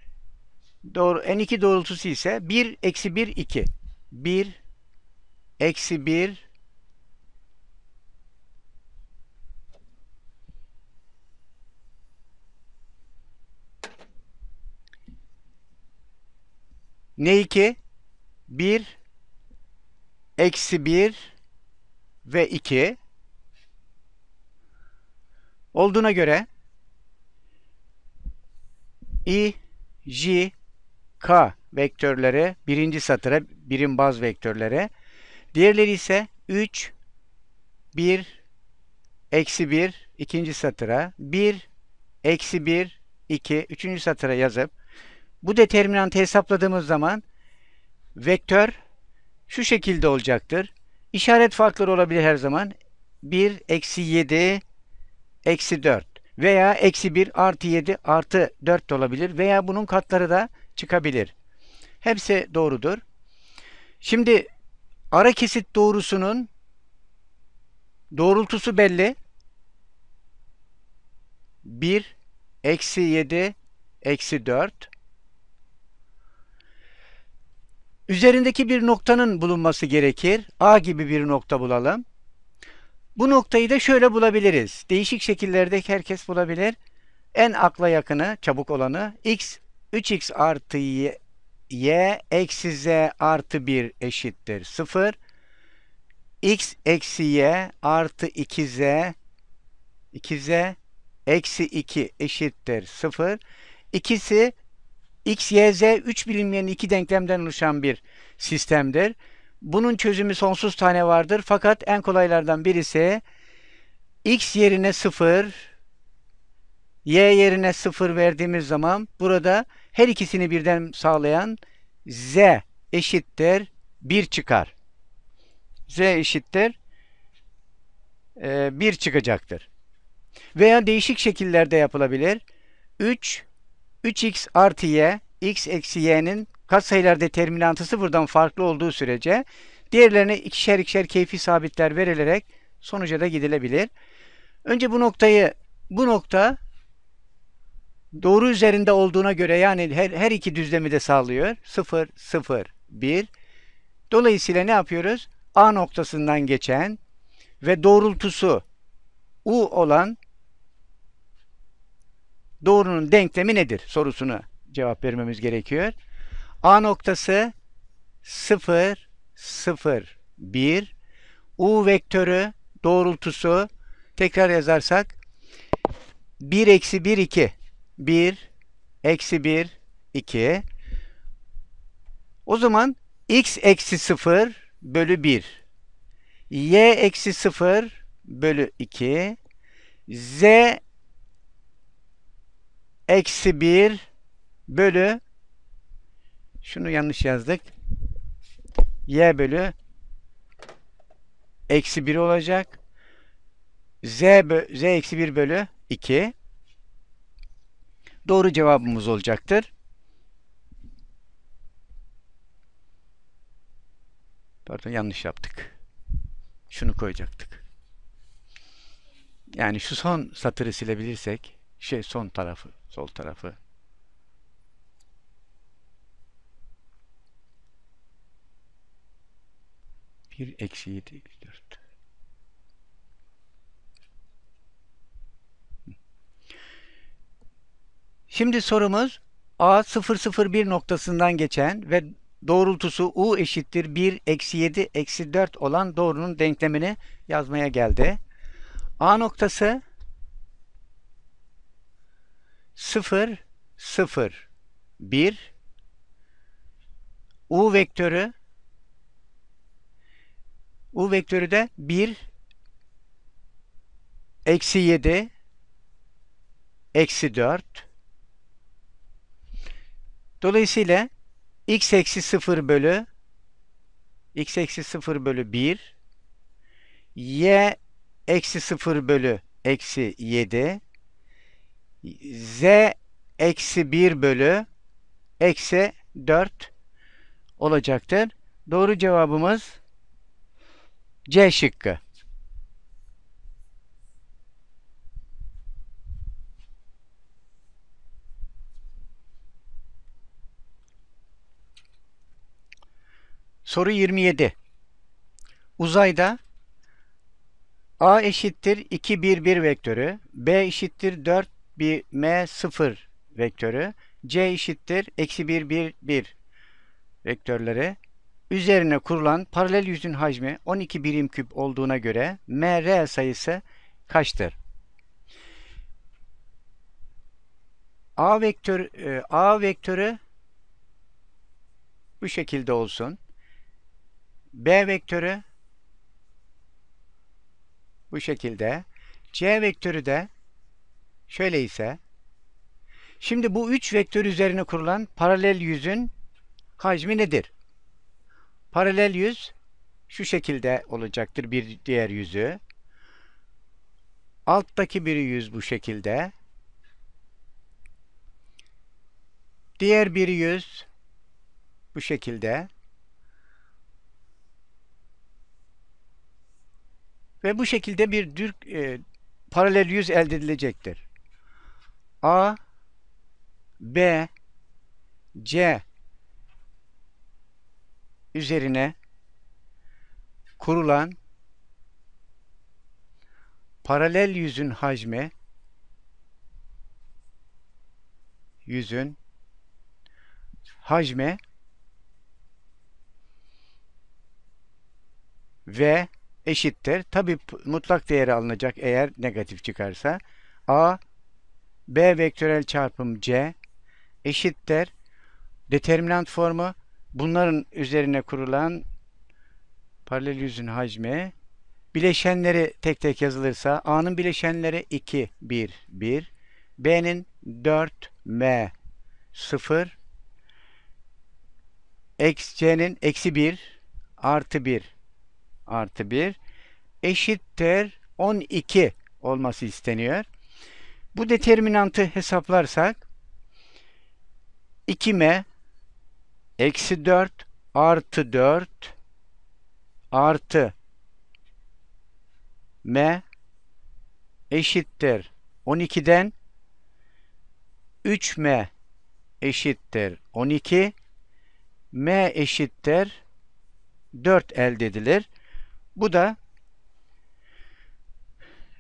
Doğru, N2 doğrultusu ise 1, eksi 1, 2. 1, eksi 1, Ne 2? 1, eksi 1 ve 2 olduğuna göre i, j, k vektörleri birinci satıra birim baz vektörleri. Diğerleri ise 3, 1, eksi 1 ikinci satıra 1, eksi 1, 2 üçüncü satıra yazıp bu determinantı hesapladığımız zaman vektör şu şekilde olacaktır. İşaret farkları olabilir her zaman. 1, eksi 7, eksi 4 veya eksi 1 artı 7 artı 4 olabilir veya bunun katları da çıkabilir. Hepsi doğrudur. Şimdi ara kesit doğrusunun doğrultusu belli. 1 eksi 7 eksi 4 Üzerindeki bir noktanın bulunması gerekir. A gibi bir nokta bulalım. Bu noktayı da şöyle bulabiliriz. Değişik şekillerde herkes bulabilir. En akla yakını, çabuk olanı x 3x artı y, y eksi z artı 1 eşittir 0. x eksi y artı 2z 2z eksi 2 eşittir 0. İkisi x, y, z 3 bilinmeyen iki denklemden oluşan bir sistemdir. Bunun çözümü sonsuz tane vardır. Fakat en kolaylardan birisi x yerine 0 y yerine 0 verdiğimiz zaman burada her ikisini birden sağlayan z eşittir 1 çıkar. z eşittir 1 e, çıkacaktır. Veya değişik şekillerde yapılabilir. 3 3x artı y x eksi y'nin katsayılar determinantısı buradan farklı olduğu sürece diğerlerine ikişer ikişer keyfi sabitler verilerek sonuca da gidilebilir. Önce bu noktayı bu nokta doğru üzerinde olduğuna göre yani her, her iki düzlemi de sağlıyor. 0, 0, 1. Dolayısıyla ne yapıyoruz? A noktasından geçen ve doğrultusu U olan doğrunun denklemi nedir sorusunu cevap vermemiz gerekiyor. A noktası 0, 0, 1. U vektörü doğrultusu tekrar yazarsak 1 eksi 1, 2. 1, eksi 1, 2. O zaman x eksi 0 bölü 1. y eksi 0 bölü 2. z eksi 1 bölü şunu yanlış yazdık. y bölü eksi 1 olacak. z, z eksi 1 bölü 2 doğru cevabımız olacaktır. Pardon yanlış yaptık. Şunu koyacaktık. Yani şu son satırı silebilirsek şey son tarafı, sol tarafı bir eksi değil. Şimdi sorumuz A001 noktasından geçen ve doğrultusu U eşittir 1 eksi 7 eksi 4 olan doğrunun denklemini yazmaya geldi. A noktası 0 0 1 U vektörü U vektörü de 1 eksi 7 eksi 4 Dolayısıyla x eksi 0 bölü x eksi 0 bölü 1 y eksi 0 bölü eksi 7 z eksi 1 bölü eksi 4 olacaktır. Doğru cevabımız C şıkkı. Soru 27. Uzayda A eşittir 2 1 1 vektörü, B eşittir 4 1 M 0 vektörü, C eşittir eksi 1 1 1 vektörleri üzerine kurulan paralel yüzün hacmi 12 birim küp olduğuna göre m r sayısı kaçtır? A vektör e, A vektörü bu şekilde olsun. B vektörü bu şekilde. C vektörü de şöyle ise şimdi bu 3 vektör üzerine kurulan paralel yüzün hacmi nedir? Paralel yüz şu şekilde olacaktır bir diğer yüzü. Alttaki bir yüz bu şekilde. Diğer bir yüz bu şekilde. Ve bu şekilde bir dürk, e, paralel yüz elde edilecektir. A, B, C üzerine kurulan paralel yüzün hacmi yüzün hacmi ve eşittir. Tabi mutlak değeri alınacak eğer negatif çıkarsa. A B vektörel çarpım C eşittir. Determinant formu bunların üzerine kurulan paralel yüzün hacmi bileşenleri tek tek yazılırsa A'nın bileşenleri 2 1 1 B'nin 4 M 0 X C'nin eksi 1 artı 1 artı 1 eşittir 12 olması isteniyor. Bu determinantı hesaplarsak 2m eksi 4 artı 4 artı m eşittir 12'den 3m eşittir 12 m eşittir 4 elde edilir. Bu da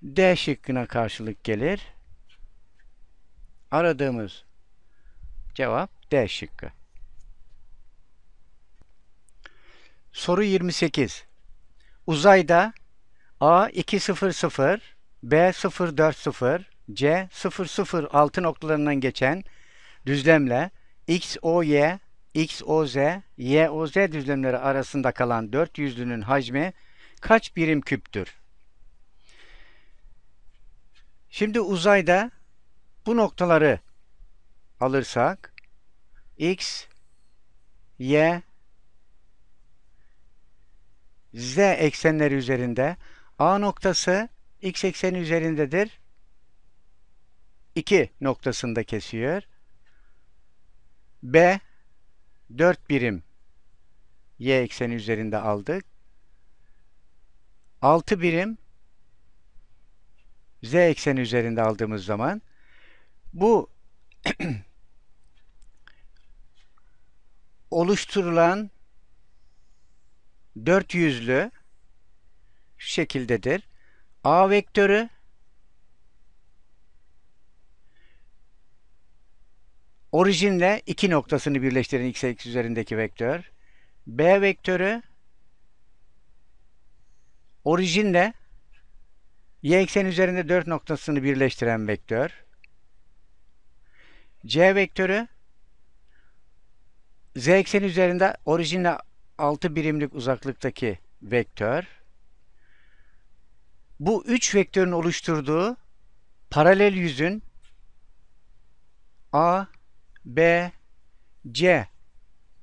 D şıkkına karşılık gelir. Aradığımız cevap D şıkkı. Soru 28. Uzayda A 200, B 040, C 006 noktalarından geçen düzlemle XOY, XOZ, YOZ düzlemleri arasında kalan dört yüzlünün hacmi kaç birim küptür? Şimdi uzayda bu noktaları alırsak x, y, z eksenleri üzerinde a noktası x ekseni üzerindedir. 2 noktasında kesiyor. B 4 birim y ekseni üzerinde aldık. 6 birim z ekseni üzerinde aldığımız zaman bu oluşturulan dört yüzlü şu şekildedir. A vektörü orijinle iki noktasını birleştirin x, x üzerindeki vektör. B vektörü Orijinle y eksen üzerinde 4 noktasını birleştiren vektör. C vektörü z eksen üzerinde orijinle 6 birimlik uzaklıktaki vektör. Bu 3 vektörün oluşturduğu paralel yüzün A, B, C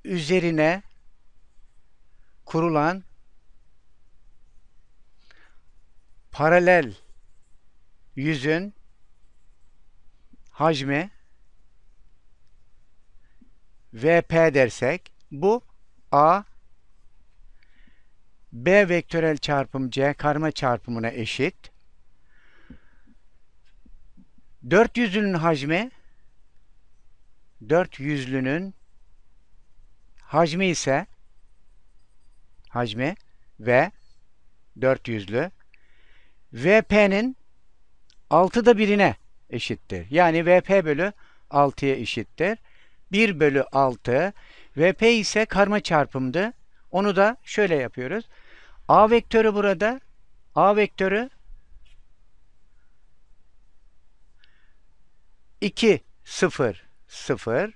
üzerine kurulan paralel yüzün hacmi VP dersek bu A B vektörel çarpım C karma çarpımına eşit. Dört yüzlünün hacmi dört yüzlünün hacmi ise hacmi ve dört yüzlü VP'nin 6'da birine eşittir. Yani VP bölü 6'ya eşittir. 1 bölü 6. VP ise karma çarpımdı. Onu da şöyle yapıyoruz. A vektörü burada. A vektörü 2 0 0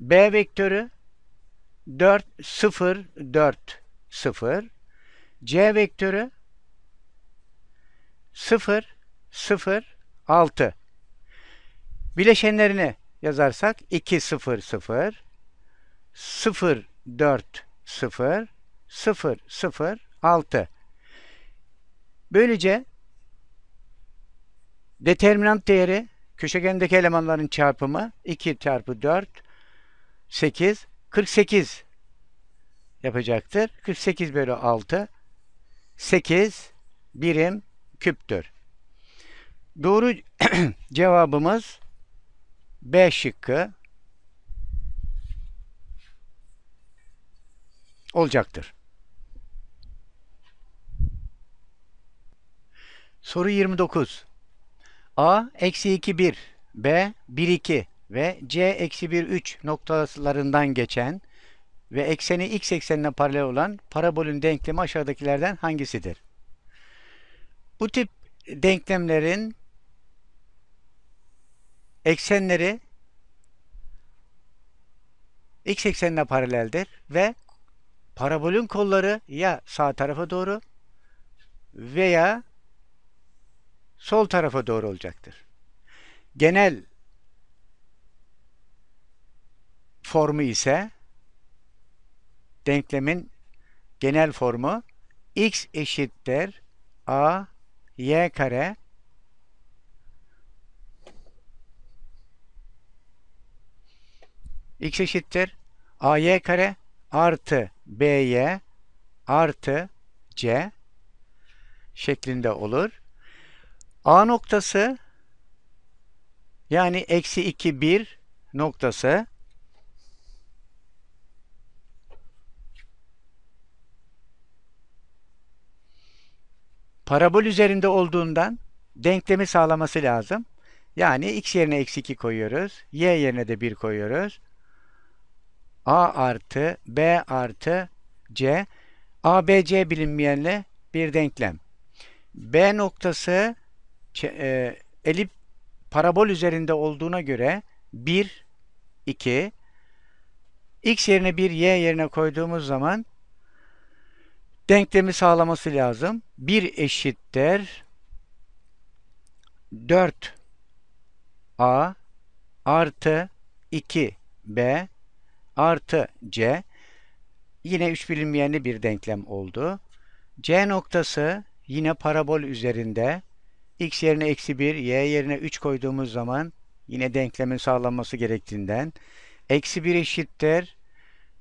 B vektörü 4 0 4 0 C vektörü 0, 0, 6. Bileşenlerini yazarsak 2, 0, 0, 0, 4, 0, 0, 0, 6. Böylece determinant değeri köşegendeki elemanların çarpımı 2 çarpı 4, 8, 48 yapacaktır. 48 bölü 6, 8 birim küptür. Doğru cevabımız B şıkkı olacaktır. Soru 29. A eksi 2 1, B 1 2 ve C eksi 1 3 noktalarından geçen ve ekseni x eksenine paralel olan parabolün denklemi aşağıdakilerden hangisidir? Bu tip denklemlerin eksenleri x eksenine paraleldir ve parabolün kolları ya sağ tarafa doğru veya sol tarafa doğru olacaktır. Genel formu ise denklemin genel formu x eşittir a y kare x eşittir ay kare artı by artı c şeklinde olur. A noktası yani eksi 2 1 noktası Parabol üzerinde olduğundan denklemi sağlaması lazım. Yani x yerine eksi 2 koyuyoruz. Y yerine de 1 koyuyoruz. A artı B artı C. A, B, C bilinmeyenli bir denklem. B noktası e, elip parabol üzerinde olduğuna göre 1, 2. X yerine 1, Y yerine koyduğumuz zaman denklemi sağlaması lazım. 1 eşittir 4a artı 2b artı c yine 3 bilinmeyenli bir denklem oldu. c noktası yine parabol üzerinde x yerine eksi 1 y yerine 3 koyduğumuz zaman yine denklemin sağlanması gerektiğinden eksi 1 eşittir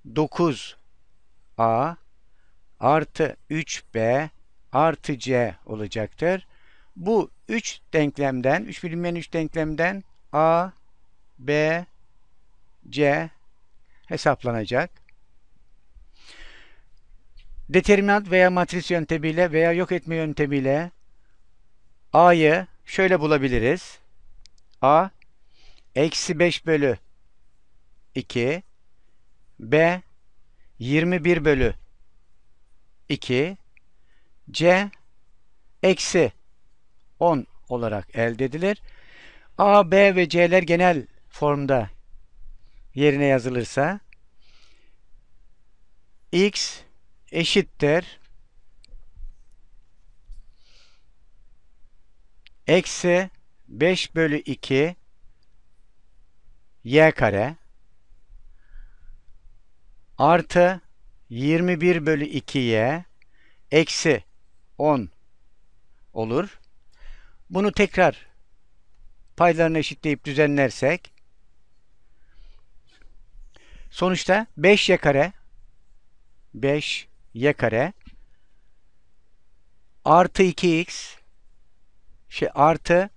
9a artı 3b artı c olacaktır. Bu 3 denklemden, 3 bilinmeyen 3 denklemden a, b, c hesaplanacak. Determinant veya matris yöntemiyle veya yok etme yöntemiyle a'yı şöyle bulabiliriz. a eksi 5 bölü 2 b 21 bölü 2 C eksi 10 olarak elde edilir. A, B ve C'ler genel formda yerine yazılırsa X eşittir eksi 5 bölü 2 y kare artı 21 bölü 2y eksi 10 olur. Bunu tekrar paylarını eşitleyip düzenlersek sonuçta 5y kare 5y kare artı 2x şey artı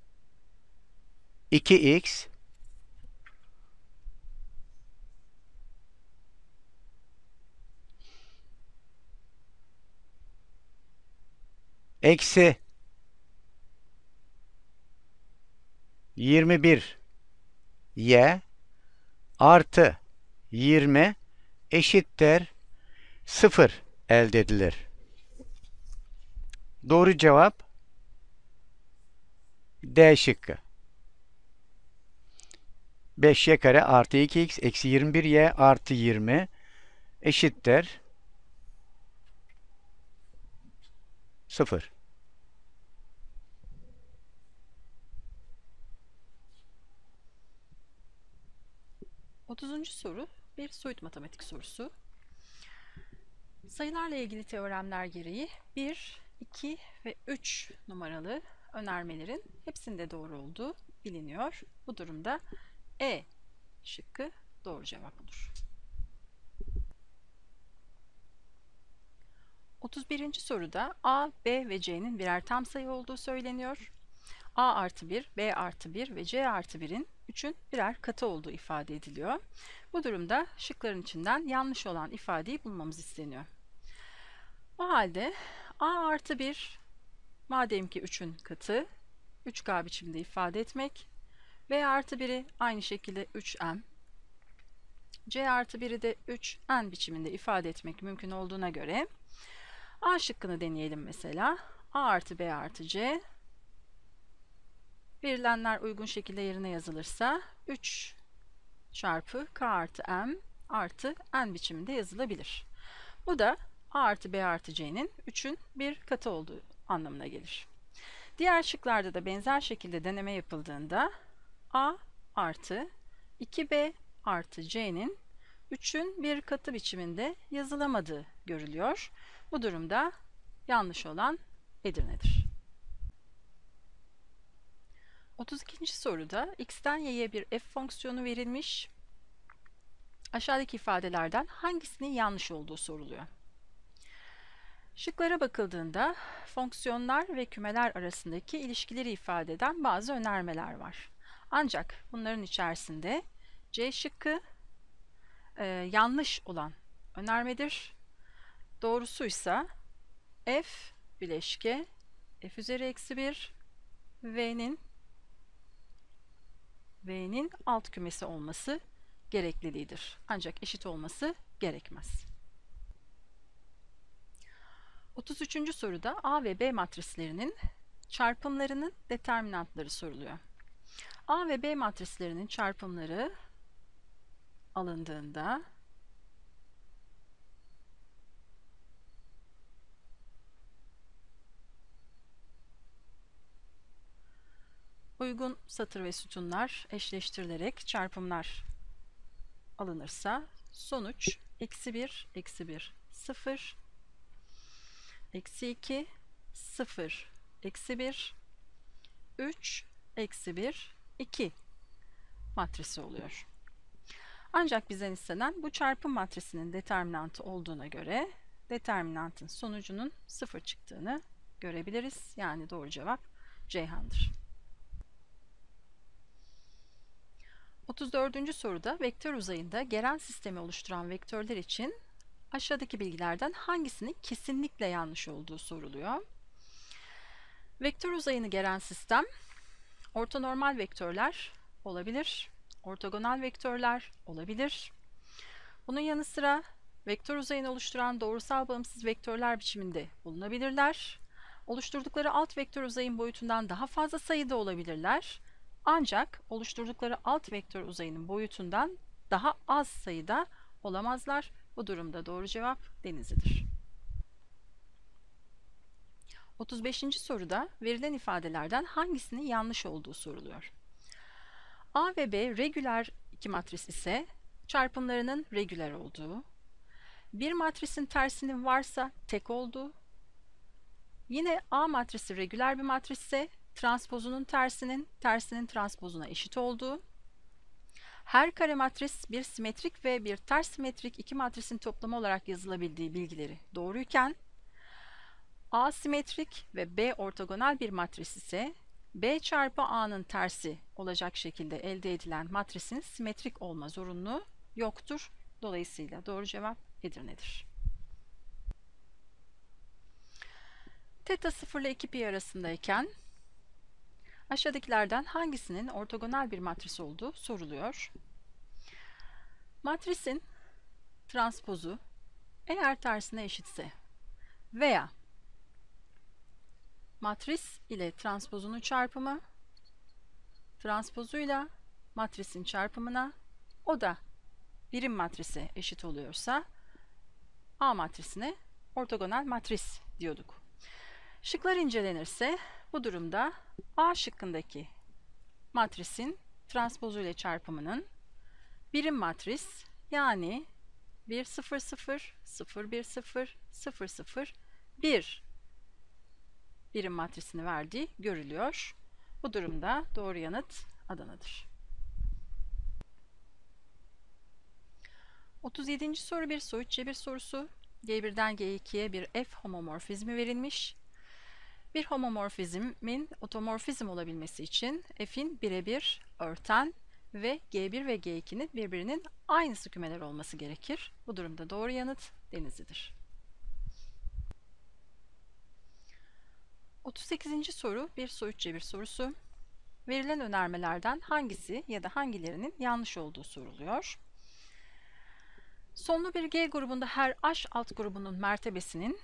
2x eksi 21 y artı 20 eşittir 0 elde edilir. Doğru cevap D şıkkı. 5y kare artı 2x eksi 21y artı 20 eşittir 0. 30. soru bir soyut matematik sorusu. Sayılarla ilgili teoremler gereği 1, 2 ve 3 numaralı önermelerin hepsinde doğru olduğu biliniyor. Bu durumda E şıkkı doğru cevap olur. 31. soruda A, B ve C'nin birer tam sayı olduğu söyleniyor. A artı 1, B artı 1 ve C artı 1'in 3'ün birer katı olduğu ifade ediliyor. Bu durumda şıkların içinden yanlış olan ifadeyi bulmamız isteniyor. O halde a artı 1 madem ki 3'ün katı 3k biçimde ifade etmek b artı 1'i aynı şekilde 3m c artı 1'i de 3n biçiminde ifade etmek mümkün olduğuna göre a şıkkını deneyelim mesela a artı b artı c Verilenler uygun şekilde yerine yazılırsa 3 çarpı k artı m artı n biçiminde yazılabilir. Bu da a artı b artı c'nin 3'ün bir katı olduğu anlamına gelir. Diğer şıklarda da benzer şekilde deneme yapıldığında a artı 2b artı c'nin 3'ün bir katı biçiminde yazılamadığı görülüyor. Bu durumda yanlış olan Edirne'dir. 32. soruda x'ten y'ye bir f fonksiyonu verilmiş. Aşağıdaki ifadelerden hangisinin yanlış olduğu soruluyor. Şıklara bakıldığında fonksiyonlar ve kümeler arasındaki ilişkileri ifade eden bazı önermeler var. Ancak bunların içerisinde C şıkkı e, yanlış olan önermedir. Doğrusuysa f bileşke f üzeri eksi 1 v'nin V'nin alt kümesi olması gerekliliğidir. Ancak eşit olması gerekmez. 33. soruda A ve B matrislerinin çarpımlarının determinantları soruluyor. A ve B matrislerinin çarpımları alındığında Uygun satır ve sütunlar eşleştirilerek çarpımlar alınırsa sonuç eksi 1, eksi 1, 0, eksi 2, 0, eksi 1, 3, eksi 1, 2 matrisi oluyor. Ancak bizden istenen bu çarpım matrisinin determinantı olduğuna göre determinantın sonucunun 0 çıktığını görebiliriz. Yani doğru cevap Ceyhan'dır. 34. soruda vektör uzayında gelen sistemi oluşturan vektörler için aşağıdaki bilgilerden hangisinin kesinlikle yanlış olduğu soruluyor. Vektör uzayını gelen sistem orta normal vektörler olabilir, ortogonal vektörler olabilir. Bunun yanı sıra vektör uzayını oluşturan doğrusal bağımsız vektörler biçiminde bulunabilirler. Oluşturdukları alt vektör uzayın boyutundan daha fazla sayıda olabilirler ancak oluşturdukları alt vektör uzayının boyutundan daha az sayıda olamazlar. Bu durumda doğru cevap denizidir. 35. soruda verilen ifadelerden hangisinin yanlış olduğu soruluyor. A ve B regüler iki matris ise çarpımlarının regüler olduğu, bir matrisin tersinin varsa tek olduğu, yine A matrisi regüler bir matris ise transpozunun tersinin tersinin transpozuna eşit olduğu, her kare matris bir simetrik ve bir ters simetrik iki matrisin toplamı olarak yazılabildiği bilgileri doğruyken, A simetrik ve B ortogonal bir matris ise B çarpı A'nın tersi olacak şekilde elde edilen matrisin simetrik olma zorunluluğu yoktur. Dolayısıyla doğru cevap Edirne'dir. Teta 0 ile 2 pi arasındayken Aşağıdakilerden hangisinin ortogonal bir matris olduğu soruluyor. Matrisin transpozu eğer tersine eşitse veya matris ile transpozunun çarpımı transpozuyla matrisin çarpımına o da birim matrise eşit oluyorsa A matrisine ortogonal matris diyorduk. Şıklar incelenirse bu durumda A şıkkındaki matrisin transpozu ile çarpımının birim matris yani 1 0 0 0 1 0 0 0 1 birim matrisini verdiği görülüyor. Bu durumda doğru yanıt Adana'dır. 37. soru bir soyut cebir sorusu. G1'den G2'ye bir F homomorfizmi verilmiş. Bir homomorfizmin otomorfizm olabilmesi için f'in birebir örten ve G1 ve G2'nin birbirinin aynısı kümeler olması gerekir. Bu durumda doğru yanıt Denizli'dir. 38. soru bir soyut cebir sorusu. Verilen önermelerden hangisi ya da hangilerinin yanlış olduğu soruluyor. Sonlu bir G grubunda her H alt grubunun mertebesinin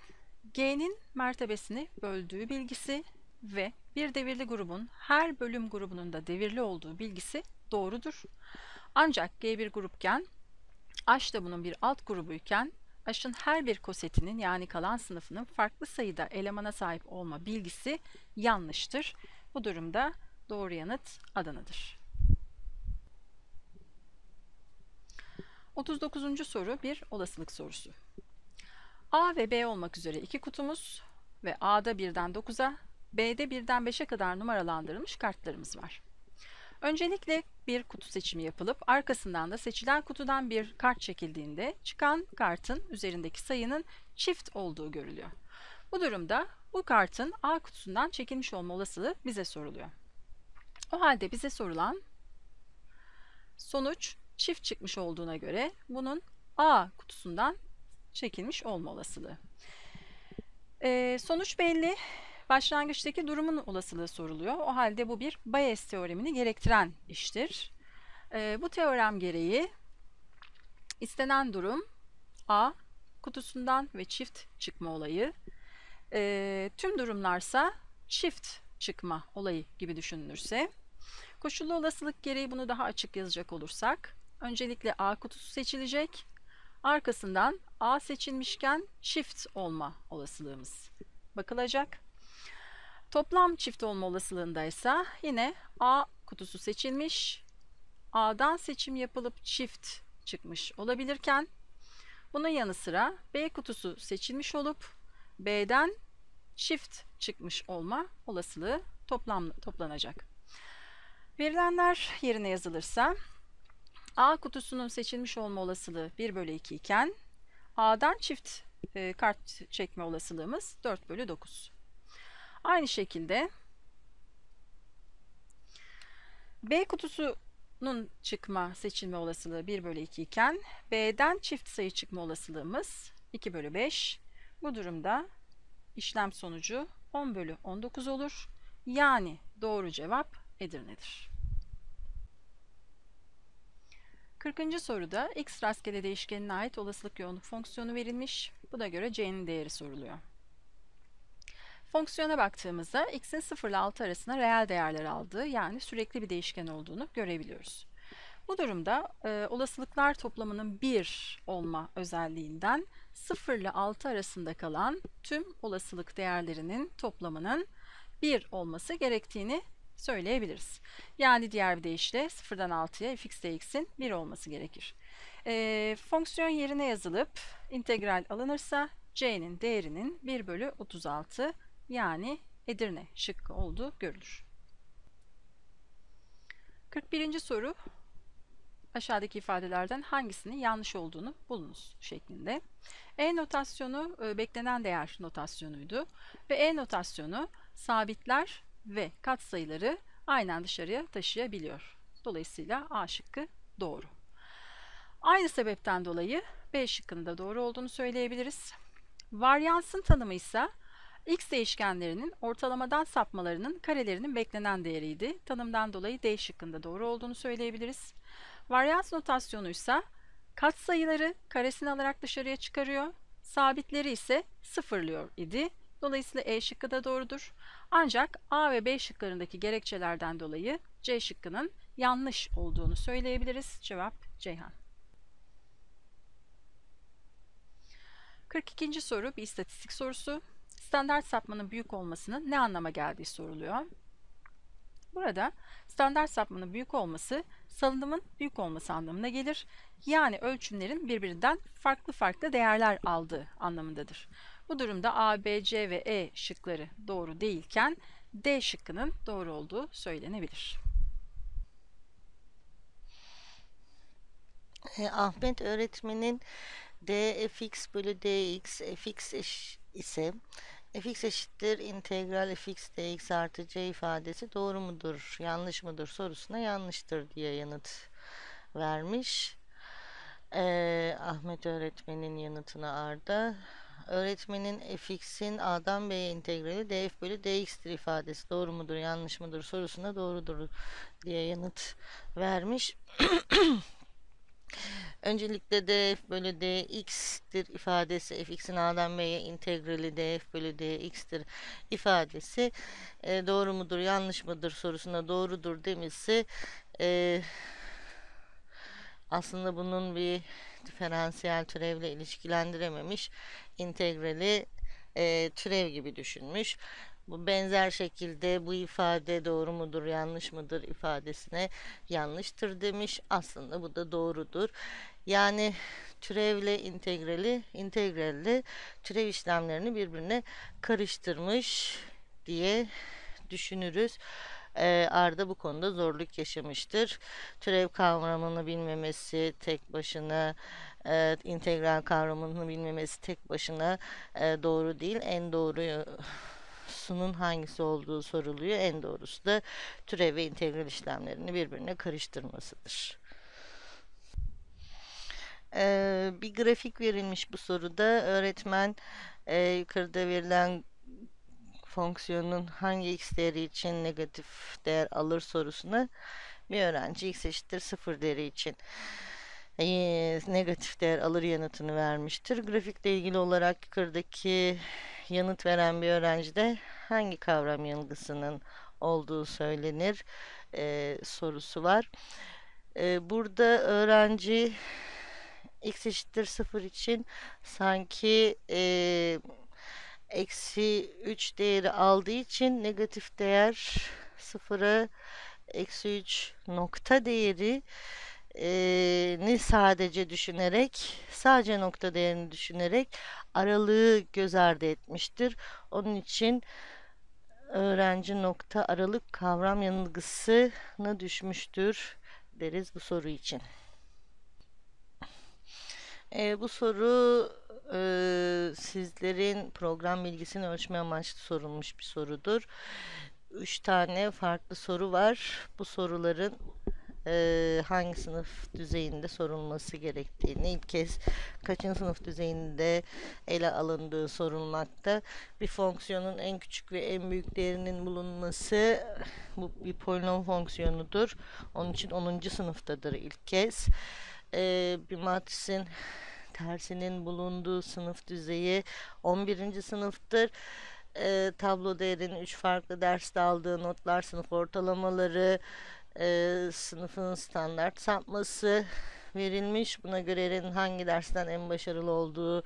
G'nin mertebesini böldüğü bilgisi ve bir devirli grubun her bölüm grubunun da devirli olduğu bilgisi doğrudur. Ancak g bir grupken H da bunun bir alt grubuyken H'ın her bir kosetinin yani kalan sınıfının farklı sayıda elemana sahip olma bilgisi yanlıştır. Bu durumda doğru yanıt Adana'dır. 39. soru bir olasılık sorusu. A ve B olmak üzere iki kutumuz ve A'da 1'den 9'a, B'de 1'den 5'e kadar numaralandırılmış kartlarımız var. Öncelikle bir kutu seçimi yapılıp arkasından da seçilen kutudan bir kart çekildiğinde çıkan kartın üzerindeki sayının çift olduğu görülüyor. Bu durumda bu kartın A kutusundan çekilmiş olma olasılığı bize soruluyor. O halde bize sorulan sonuç çift çıkmış olduğuna göre bunun A kutusundan çekilmiş olma olasılığı. E, sonuç belli. Başlangıçtaki durumun olasılığı soruluyor. O halde bu bir Bayes teoremini gerektiren iştir. E, bu teorem gereği istenen durum A kutusundan ve çift çıkma olayı. E, tüm durumlarsa çift çıkma olayı gibi düşünülürse. Koşullu olasılık gereği bunu daha açık yazacak olursak öncelikle A kutusu seçilecek. Arkasından A seçilmişken çift olma olasılığımız bakılacak. Toplam çift olma olasılığında ise yine A kutusu seçilmiş. A'dan seçim yapılıp çift çıkmış olabilirken bunun yanı sıra B kutusu seçilmiş olup B'den çift çıkmış olma olasılığı toplam toplanacak. Verilenler yerine yazılırsa A kutusunun seçilmiş olma olasılığı 1 bölü 2 iken A'dan çift e, kart çekme olasılığımız 4 bölü 9. Aynı şekilde B kutusunun çıkma seçilme olasılığı 1 bölü 2 iken B'den çift sayı çıkma olasılığımız 2 bölü 5. Bu durumda işlem sonucu 10 bölü 19 olur. Yani doğru cevap Edirne'dir. 40. soruda x rastgele değişkenine ait olasılık yoğunluk fonksiyonu verilmiş. Buna göre c'nin değeri soruluyor. Fonksiyona baktığımızda x'in 0 ile 6 arasında reel değerler aldığı yani sürekli bir değişken olduğunu görebiliyoruz. Bu durumda e, olasılıklar toplamının 1 olma özelliğinden 0 ile 6 arasında kalan tüm olasılık değerlerinin toplamının 1 olması gerektiğini söyleyebiliriz. Yani diğer bir deyişle 0'dan 6'ya fx dx'in 1 olması gerekir. E, fonksiyon yerine yazılıp integral alınırsa c'nin değerinin 1 bölü 36 yani Edirne şıkkı olduğu görülür. 41. soru aşağıdaki ifadelerden hangisinin yanlış olduğunu bulunuz şeklinde. E notasyonu e, beklenen değer notasyonuydu ve E notasyonu sabitler ve katsayıları aynen dışarıya taşıyabiliyor. Dolayısıyla A şıkkı doğru. Aynı sebepten dolayı B şıkkının da doğru olduğunu söyleyebiliriz. Varyansın tanımı ise x değişkenlerinin ortalamadan sapmalarının karelerinin beklenen değeriydi. Tanımdan dolayı D şıkkında doğru olduğunu söyleyebiliriz. Varyans notasyonu ise katsayıları karesini alarak dışarıya çıkarıyor, sabitleri ise sıfırlıyor idi. Dolayısıyla E şıkkı da doğrudur. Ancak A ve B şıklarındaki gerekçelerden dolayı C şıkkının yanlış olduğunu söyleyebiliriz. Cevap Ceyhan. 42. soru bir istatistik sorusu. Standart sapmanın büyük olmasının ne anlama geldiği soruluyor. Burada standart sapmanın büyük olması salınımın büyük olması anlamına gelir. Yani ölçümlerin birbirinden farklı farklı değerler aldığı anlamındadır. Bu durumda A, B, C ve E şıkları doğru değilken D şıkkının doğru olduğu söylenebilir. E, Ahmet öğretmenin D fx bölü dx fx eş, ise fx eşittir integral fx dx artı c ifadesi doğru mudur yanlış mıdır sorusuna yanlıştır diye yanıt vermiş. Ee, Ahmet öğretmenin yanıtına Arda Öğretmenin fx'in a'dan b'ye integrali df bölü dx'tir ifadesi doğru mudur yanlış mıdır sorusuna doğrudur diye yanıt vermiş. Öncelikle df bölü dx'tir ifadesi fx'in a'dan b'ye integrali df bölü dx'tir ifadesi e, doğru mudur yanlış mıdır sorusuna doğrudur demesi e, aslında bunun bir diferansiyel türevle ilişkilendirememiş integrali e, türev gibi düşünmüş. Bu benzer şekilde bu ifade doğru mudur yanlış mıdır ifadesine yanlıştır demiş. Aslında bu da doğrudur. Yani türevle integrali, integralli türev işlemlerini birbirine karıştırmış diye düşünürüz. E, Arda bu konuda zorluk yaşamıştır. Türev kavramını bilmemesi, tek başına e, integral kavramını bilmemesi tek başına e, doğru değil. En doğru sunun hangisi olduğu soruluyor. En doğrusu da türev ve integral işlemlerini birbirine karıştırmasıdır. Ee, bir grafik verilmiş bu soruda. Öğretmen e, yukarıda verilen fonksiyonun hangi x değeri için negatif değer alır sorusuna bir öğrenci x eşittir 0 değeri için yes, negatif değer alır yanıtını vermiştir. Grafikle ilgili olarak yukarıdaki yanıt veren bir öğrencide hangi kavram yanılgısının olduğu söylenir e, sorusu var. E, burada öğrenci x eşittir 0 için sanki e, eksi 3 değeri aldığı için negatif değer 0'a eksi 3 nokta değeri ni sadece düşünerek sadece nokta değerini düşünerek aralığı göz ardı etmiştir. Onun için öğrenci nokta aralık kavram yanılgısına düşmüştür deriz bu soru için. E, bu soru e, sizlerin program bilgisini ölçme amaçlı sorulmuş bir sorudur. Üç tane farklı soru var. Bu soruların e, hangi sınıf düzeyinde sorulması gerektiğini ilk kez kaçın sınıf düzeyinde ele alındığı sorulmakta. Bir fonksiyonun en küçük ve en büyük değerinin bulunması bu bir polinom fonksiyonudur. Onun için 10. sınıftadır ilk kez. E, bir matrisin tersinin bulunduğu sınıf düzeyi 11. sınıftır e, tablo değerini 3 farklı derste aldığı notlar, sınıf ortalamaları, e, sınıfın standart sapması verilmiş. Buna göre Eren'in hangi dersten en başarılı olduğu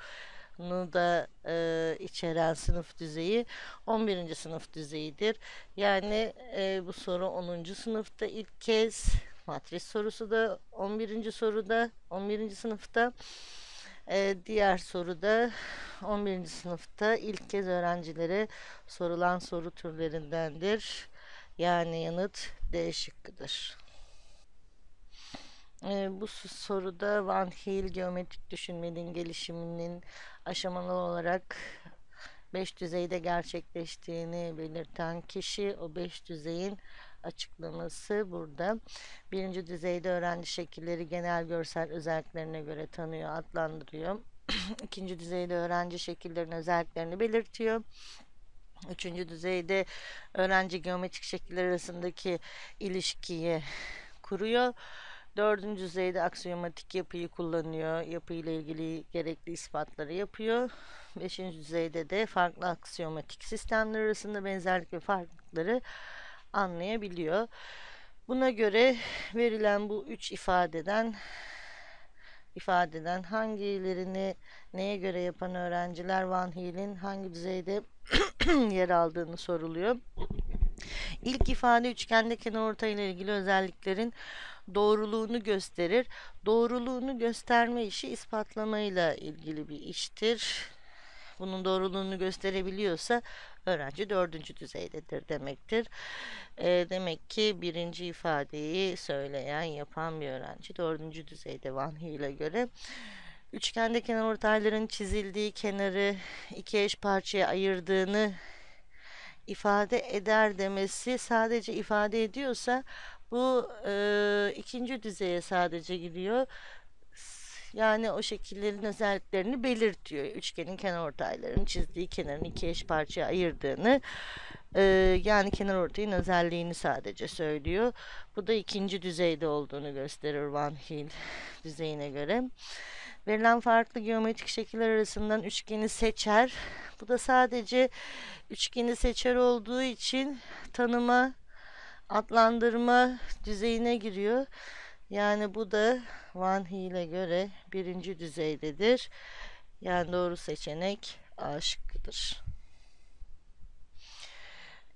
da e, içeren sınıf düzeyi 11. sınıf düzeyidir. Yani e, bu soru 10. sınıfta ilk kez matris sorusu da 11. soruda 11. sınıfta e, diğer soruda 11. sınıfta ilk kez öğrencilere sorulan soru türlerindendir. Yani yanıt D şıkkıdır. E, bu soruda Van Hill geometrik düşünmenin gelişiminin aşamalı olarak 5 düzeyde gerçekleştiğini belirten kişi o 5 düzeyin açıklaması burada. Birinci düzeyde öğrenci şekilleri genel görsel özelliklerine göre tanıyor, adlandırıyor. İkinci düzeyde öğrenci şekillerin özelliklerini belirtiyor. Üçüncü düzeyde öğrenci geometrik şekiller arasındaki ilişkiyi kuruyor. Dördüncü düzeyde aksiyomatik yapıyı kullanıyor. Yapıyla ilgili gerekli ispatları yapıyor. Beşinci düzeyde de farklı aksiyomatik sistemler arasında benzerlik ve farklılıkları anlayabiliyor. Buna göre verilen bu üç ifadeden ifadeden hangilerini neye göre yapan öğrenciler Van Hill'in hangi düzeyde yer aldığını soruluyor. İlk ifade üçgende kenarortay ile ilgili özelliklerin doğruluğunu gösterir. Doğruluğunu gösterme işi ispatlamayla ilgili bir iştir. Bunun doğruluğunu gösterebiliyorsa öğrenci dördüncü düzeydedir demektir. E, demek ki birinci ifadeyi söyleyen, yapan bir öğrenci dördüncü düzeyde Van Hill'e göre. Üçgende kenar ortayların çizildiği kenarı iki eş parçaya ayırdığını ifade eder demesi sadece ifade ediyorsa bu e, ikinci düzeye sadece gidiyor Yani o şekillerin özelliklerini belirtiyor. Üçgenin kenar ortaylarının çizdiği kenarın iki eş parçaya ayırdığını e, yani kenar ortayın özelliğini sadece söylüyor. Bu da ikinci düzeyde olduğunu gösterir Van Hill düzeyine göre. Verilen farklı geometrik şekiller arasından üçgeni seçer. Bu da sadece üçgeni seçer olduğu için tanıma, adlandırma düzeyine giriyor. Yani bu da Van Heel'e göre birinci düzeydedir. Yani doğru seçenek A şıkkıdır.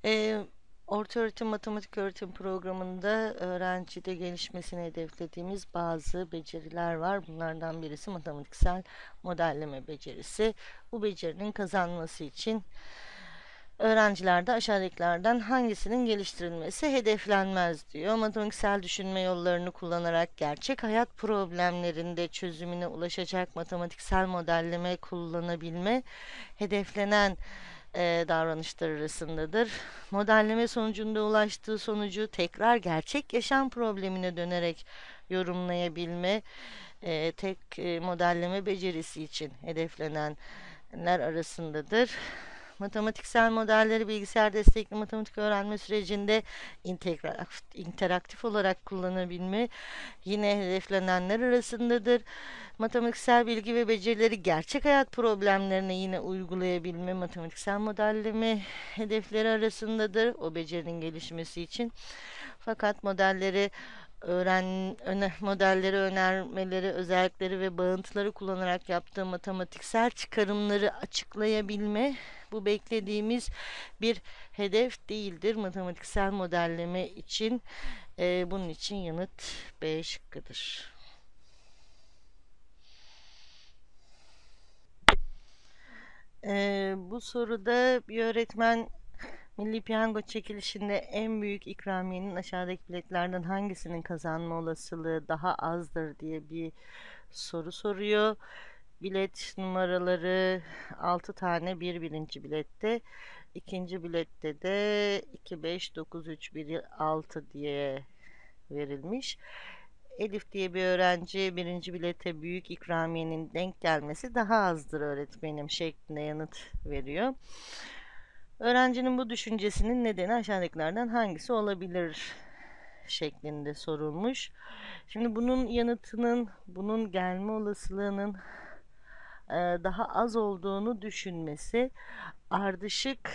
Ee, Ortaöğretim matematik öğretim programında öğrencide gelişmesini hedeflediğimiz bazı beceriler var. Bunlardan birisi matematiksel modelleme becerisi. Bu becerinin kazanması için öğrencilerde aşağıdakilerden hangisinin geliştirilmesi hedeflenmez diyor. Matematiksel düşünme yollarını kullanarak gerçek hayat problemlerinde çözümüne ulaşacak matematiksel modelleme kullanabilme hedeflenen e, davranışlar arasındadır. Modelleme sonucunda ulaştığı sonucu tekrar gerçek yaşam problemine dönerek yorumlayabilme e, tek e, modelleme becerisi için hedeflenenler arasındadır. Matematiksel modelleri bilgisayar destekli matematik öğrenme sürecinde interaktif, interaktif olarak kullanabilme yine hedeflenenler arasındadır. Matematiksel bilgi ve becerileri gerçek hayat problemlerine yine uygulayabilme matematiksel modelleme hedefleri arasındadır. O becerinin gelişmesi için. Fakat modelleri öğren öne, modelleri, önermeleri, özellikleri ve bağıntıları kullanarak yaptığı matematiksel çıkarımları açıklayabilme bu beklediğimiz bir hedef değildir matematiksel modelleme için. E, bunun için yanıt B şıkkıdır. Ee, bu soruda bir öğretmen Milli Piyango çekilişinde en büyük ikramiyenin aşağıdaki biletlerden hangisinin kazanma olasılığı daha azdır diye bir soru soruyor bilet numaraları 6 tane bir birinci bilette ikinci bilette de 25936 diye verilmiş. Elif diye bir öğrenci birinci bilete büyük ikramiyenin denk gelmesi daha azdır öğretmenim şeklinde yanıt veriyor. Öğrencinin bu düşüncesinin nedeni aşağıdakilerden hangisi olabilir şeklinde sorulmuş. Şimdi bunun yanıtının, bunun gelme olasılığının e, daha az olduğunu düşünmesi ardışık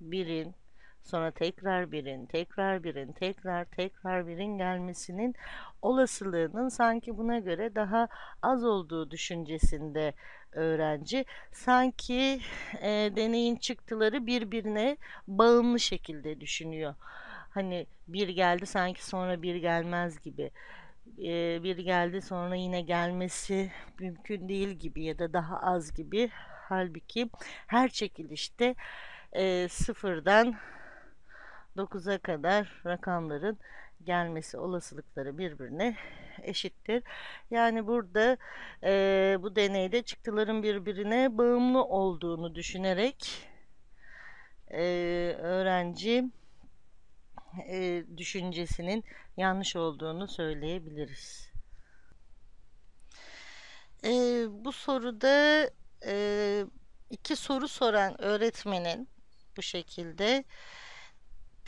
birin sonra tekrar birin, tekrar birin, tekrar tekrar birin gelmesinin olasılığının sanki buna göre daha az olduğu düşüncesinde öğrenci sanki e, deneyin çıktıları birbirine bağımlı şekilde düşünüyor. Hani bir geldi sanki sonra bir gelmez gibi e, bir geldi sonra yine gelmesi mümkün değil gibi ya da daha az gibi. Halbuki her çekilişte e, sıfırdan 9'a kadar rakamların gelmesi olasılıkları birbirine eşittir. Yani burada e, bu deneyde çıktıların birbirine bağımlı olduğunu düşünerek e, öğrenci e, düşüncesinin yanlış olduğunu söyleyebiliriz. E, bu soruda e, iki soru soran öğretmenin bu şekilde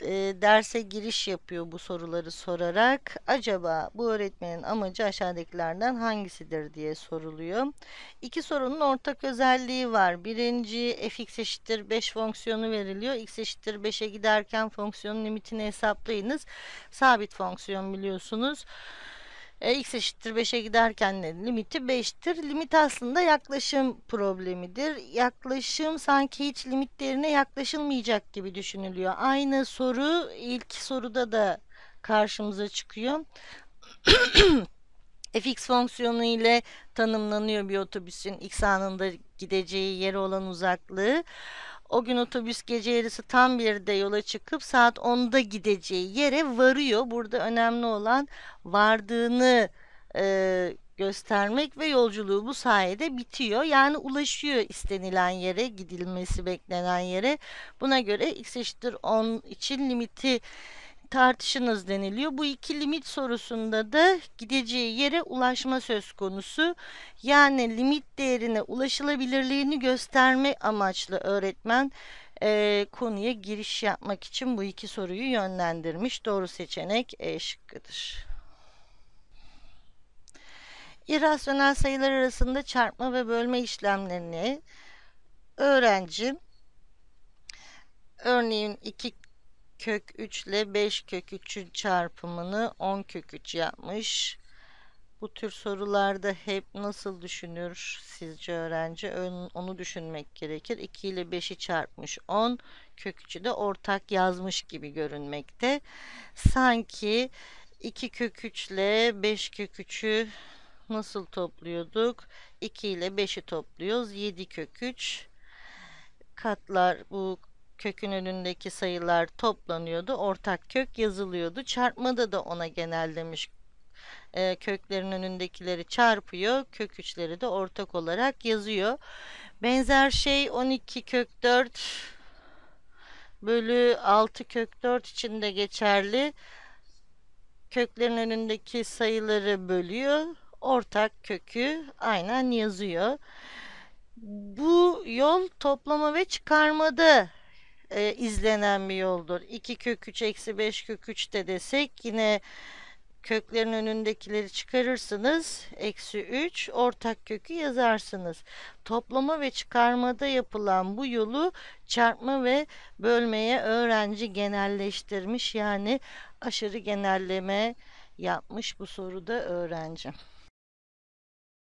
e, derse giriş yapıyor bu soruları sorarak. Acaba bu öğretmenin amacı aşağıdakilerden hangisidir diye soruluyor. İki sorunun ortak özelliği var. Birinci fx eşittir 5 fonksiyonu veriliyor. x eşittir 5'e giderken fonksiyonun limitini hesaplayınız. Sabit fonksiyon biliyorsunuz e, x eşittir 5'e giderken limiti 5'tir. Limit aslında yaklaşım problemidir. Yaklaşım sanki hiç limitlerine yaklaşılmayacak gibi düşünülüyor. Aynı soru ilk soruda da karşımıza çıkıyor. fx fonksiyonu ile tanımlanıyor bir otobüsün x anında gideceği yere olan uzaklığı. O gün otobüs gece yarısı tam bir de yola çıkıp saat 10'da gideceği yere varıyor. Burada önemli olan vardığını e, göstermek ve yolculuğu bu sayede bitiyor. Yani ulaşıyor istenilen yere, gidilmesi beklenen yere. Buna göre x eşittir 10 için limiti tartışınız deniliyor. Bu iki limit sorusunda da gideceği yere ulaşma söz konusu. Yani limit değerine ulaşılabilirliğini gösterme amaçlı öğretmen e, konuya giriş yapmak için bu iki soruyu yönlendirmiş. Doğru seçenek E şıkkıdır. İrrasyonel sayılar arasında çarpma ve bölme işlemlerini öğrenci örneğin 2 kök 3 ile 5 kök 3'ün çarpımını 10 kök 3 yapmış. Bu tür sorularda hep nasıl düşünür sizce öğrenci? Onu düşünmek gerekir. 2 ile 5'i çarpmış 10. Kök 3'ü de ortak yazmış gibi görünmekte. Sanki 2 kök 3 ile 5 kök 3'ü nasıl topluyorduk? 2 ile 5'i topluyoruz. 7 kök 3 katlar bu kökün önündeki sayılar toplanıyordu. Ortak kök yazılıyordu. Çarpmada da ona genellemiş e, ee, köklerin önündekileri çarpıyor. Kök üçleri de ortak olarak yazıyor. Benzer şey 12 kök 4 bölü 6 kök 4 için de geçerli. Köklerin önündeki sayıları bölüyor. Ortak kökü aynen yazıyor. Bu yol toplama ve çıkarmada e, izlenen bir yoldur. 2 kök 3 eksi 5 kök 3 de desek yine köklerin önündekileri çıkarırsınız. Eksi 3 ortak kökü yazarsınız. Toplama ve çıkarmada yapılan bu yolu çarpma ve bölmeye öğrenci genelleştirmiş yani aşırı genelleme yapmış bu soruda öğrenci.